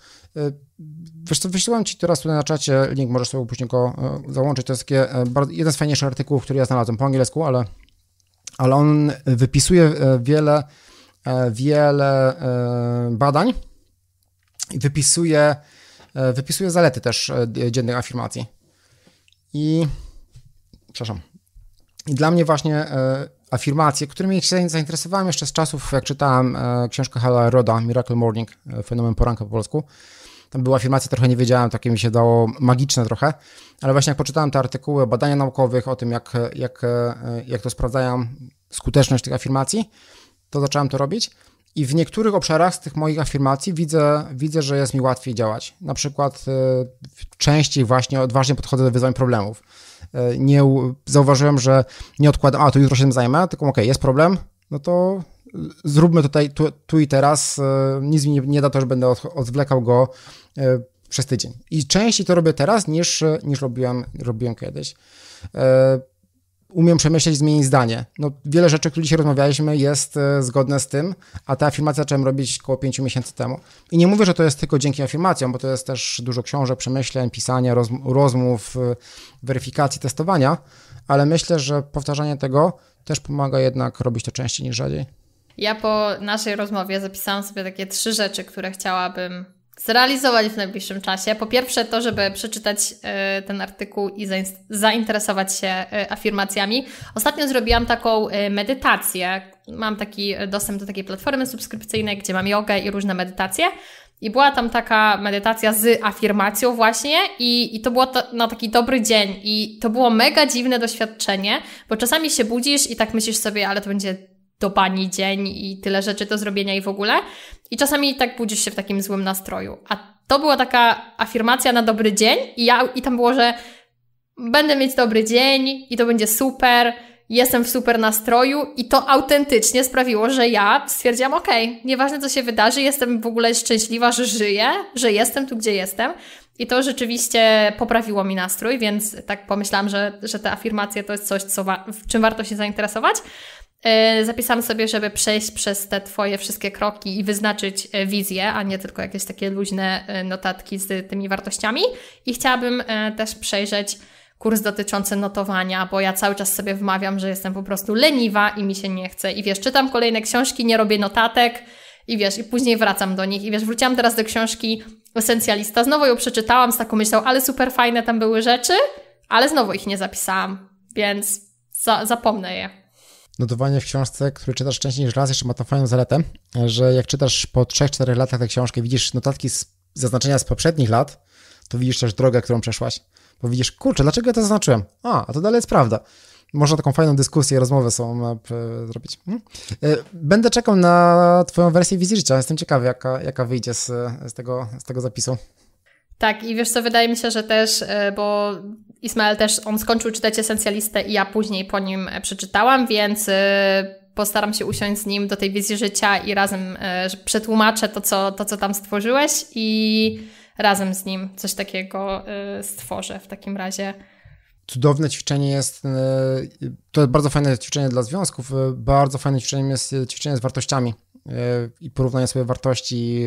Wiesz co, wysyłam Ci teraz tutaj na czacie link, możesz sobie później go załączyć. To jest takie, jeden z fajniejszych artykułów, który ja znalazłem po angielsku, ale, ale on wypisuje wiele, wiele badań i wypisuje E, wypisuje zalety też e, dziennych afirmacji. I przepraszam. I dla mnie właśnie e, afirmacje, którymi się zainteresowałem jeszcze z czasów, jak czytałem książkę Hala Roda, Miracle Morning, fenomen poranka po polsku. Tam była afirmacja, trochę nie wiedziałem, takie mi się dało magiczne trochę, ale właśnie jak poczytałem te artykuły, badania naukowych o tym, jak, jak, jak to sprawdzają skuteczność tych afirmacji, to zacząłem to robić. I w niektórych obszarach z tych moich afirmacji widzę, widzę że jest mi łatwiej działać. Na przykład y, częściej właśnie odważnie podchodzę do wyzwań problemów. Y, nie zauważyłem, że nie odkładam, a to jutro się tym zajmę, tylko ok, jest problem, no to e, zróbmy tutaj tu, tu i teraz. Y, nic mi nie, nie da to, że będę od, odwlekał go przez tydzień. I częściej to robię teraz niż, niż robiłem, robiłem kiedyś umiem przemyśleć, zmienić zdanie. No, wiele rzeczy, o których dzisiaj rozmawialiśmy, jest e, zgodne z tym, a ta afirmacja zacząłem robić około 5 miesięcy temu. I nie mówię, że to jest tylko dzięki afirmacjom, bo to jest też dużo książek, przemyśleń, pisania, rozmów, e, weryfikacji, testowania, ale myślę, że powtarzanie tego też pomaga jednak robić to częściej niż rzadziej.
Ja po naszej rozmowie zapisałam sobie takie trzy rzeczy, które chciałabym zrealizować w najbliższym czasie. Po pierwsze, to, żeby przeczytać e, ten artykuł i zainteresować się e, afirmacjami. Ostatnio zrobiłam taką e, medytację. Mam taki dostęp do takiej platformy subskrypcyjnej, gdzie mam jogę i różne medytacje. I była tam taka medytacja z afirmacją właśnie i, i to było to, na no, taki dobry dzień i to było mega dziwne doświadczenie, bo czasami się budzisz i tak myślisz sobie, ale to będzie do pani dzień i tyle rzeczy do zrobienia i w ogóle. I czasami tak budzisz się w takim złym nastroju. A to była taka afirmacja na dobry dzień i, ja, i tam było, że będę mieć dobry dzień i to będzie super, jestem w super nastroju i to autentycznie sprawiło, że ja stwierdziłam, ok nieważne co się wydarzy, jestem w ogóle szczęśliwa, że żyję, że jestem tu, gdzie jestem. I to rzeczywiście poprawiło mi nastrój, więc tak pomyślałam, że, że te afirmacje to jest coś, co wa- czym warto się zainteresować. E, Zapisam sobie, żeby przejść przez te Twoje wszystkie kroki i wyznaczyć e, wizję, a nie tylko jakieś takie luźne e, notatki z tymi wartościami. I chciałabym też przejrzeć kurs dotyczący notowania, bo ja cały czas sobie wmawiam, że jestem po prostu leniwa i mi się nie chce. I wiesz, czytam kolejne książki, nie robię notatek i wiesz, i później wracam do nich. I wiesz, wróciłam teraz do książki Esencjalista, znowu ją przeczytałam z taką myślą, ale super fajne tam były rzeczy, ale znowu ich nie zapisałam, więc za zapomnę je
notowanie w książce, które czytasz częściej niż raz, jeszcze ma tą fajną zaletę, że jak czytasz po 3-4 latach tę książkę, widzisz notatki z zaznaczenia z poprzednich lat, to widzisz też drogę, którą przeszłaś. Bo widzisz, kurczę, dlaczego ja to zaznaczyłem? A, a to dalej jest prawda. Można taką fajną dyskusję, rozmowę są e, zrobić. Mhm. E, będę czekał na Twoją wersję wizji życia. Jestem ciekawy, jaka, jaka wyjdzie z, z, tego, z tego zapisu.
Tak, i wiesz co, wydaje mi się, że też, e, bo Ismael też, on skończył czytać esencjalistę i ja później po nim e, przeczytałam, więc e, postaram się usiąść z nim do tej wizji życia i razem e, przetłumaczę to co, to, co tam stworzyłeś i razem z nim coś takiego stworzę w takim razie.
Cudowne ćwiczenie jest, to jest bardzo fajne ćwiczenie dla związków, bardzo fajne ćwiczenie jest ćwiczenie z wartościami. E, i porównanie sobie wartości,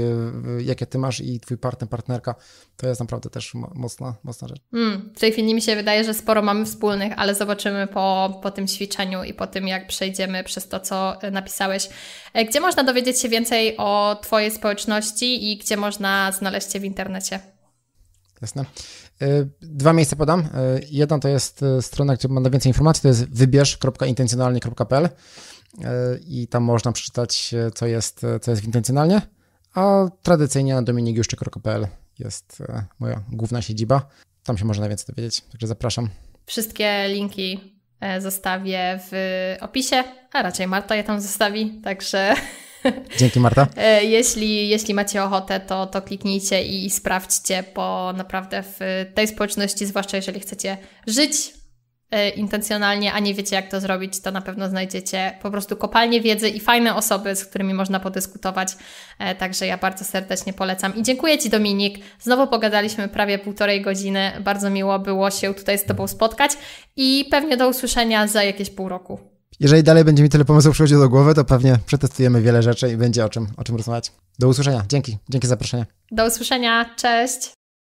e, jakie ty masz i twój partner, partnerka, to jest naprawdę też mocna, mocna rzecz.
Mm, w tej chwili mi się wydaje, że sporo mamy wspólnych, ale zobaczymy po, po tym ćwiczeniu i po tym, jak przejdziemy przez to, co e, napisałeś. Gdzie można dowiedzieć się więcej o twojej społeczności i gdzie można znaleźć cię w internecie?
Jasne. Dwa miejsca podam. Jedna to jest strona, gdzie mam więcej informacji, to jest wybierz.intencjonalnie.pl. E, i tam można przeczytać, e, co jest, e, co jest intencjonalnie, a tradycyjnie na dominikjuszczyk.pl jest moja główna siedziba. Tam się można najwięcej dowiedzieć, także zapraszam.
Wszystkie linki zostawię w opisie, a raczej Marta je tam zostawi, także... Dzięki Marta. Jeśli, jeśli macie ochotę, to, to kliknijcie i sprawdźcie, bo naprawdę w tej społeczności, zwłaszcza jeżeli chcecie żyć E, intencjonalnie, a nie wiecie jak to zrobić, to na pewno znajdziecie po prostu kopalnie wiedzy i fajne osoby, z którymi można podyskutować. E, także ja bardzo serdecznie polecam i dziękuję Ci Dominik. Znowu pogadaliśmy prawie półtorej godziny. Bardzo miło było się tutaj z Tobą spotkać i pewnie do usłyszenia za jakieś pół roku.
Jeżeli dalej będzie mi tyle pomysłów przychodziło do głowy, to pewnie przetestujemy wiele rzeczy i będzie o czym, o czym rozmawiać. Do usłyszenia. Dzięki. Dzięki za zaproszenie.
Do usłyszenia. Cześć.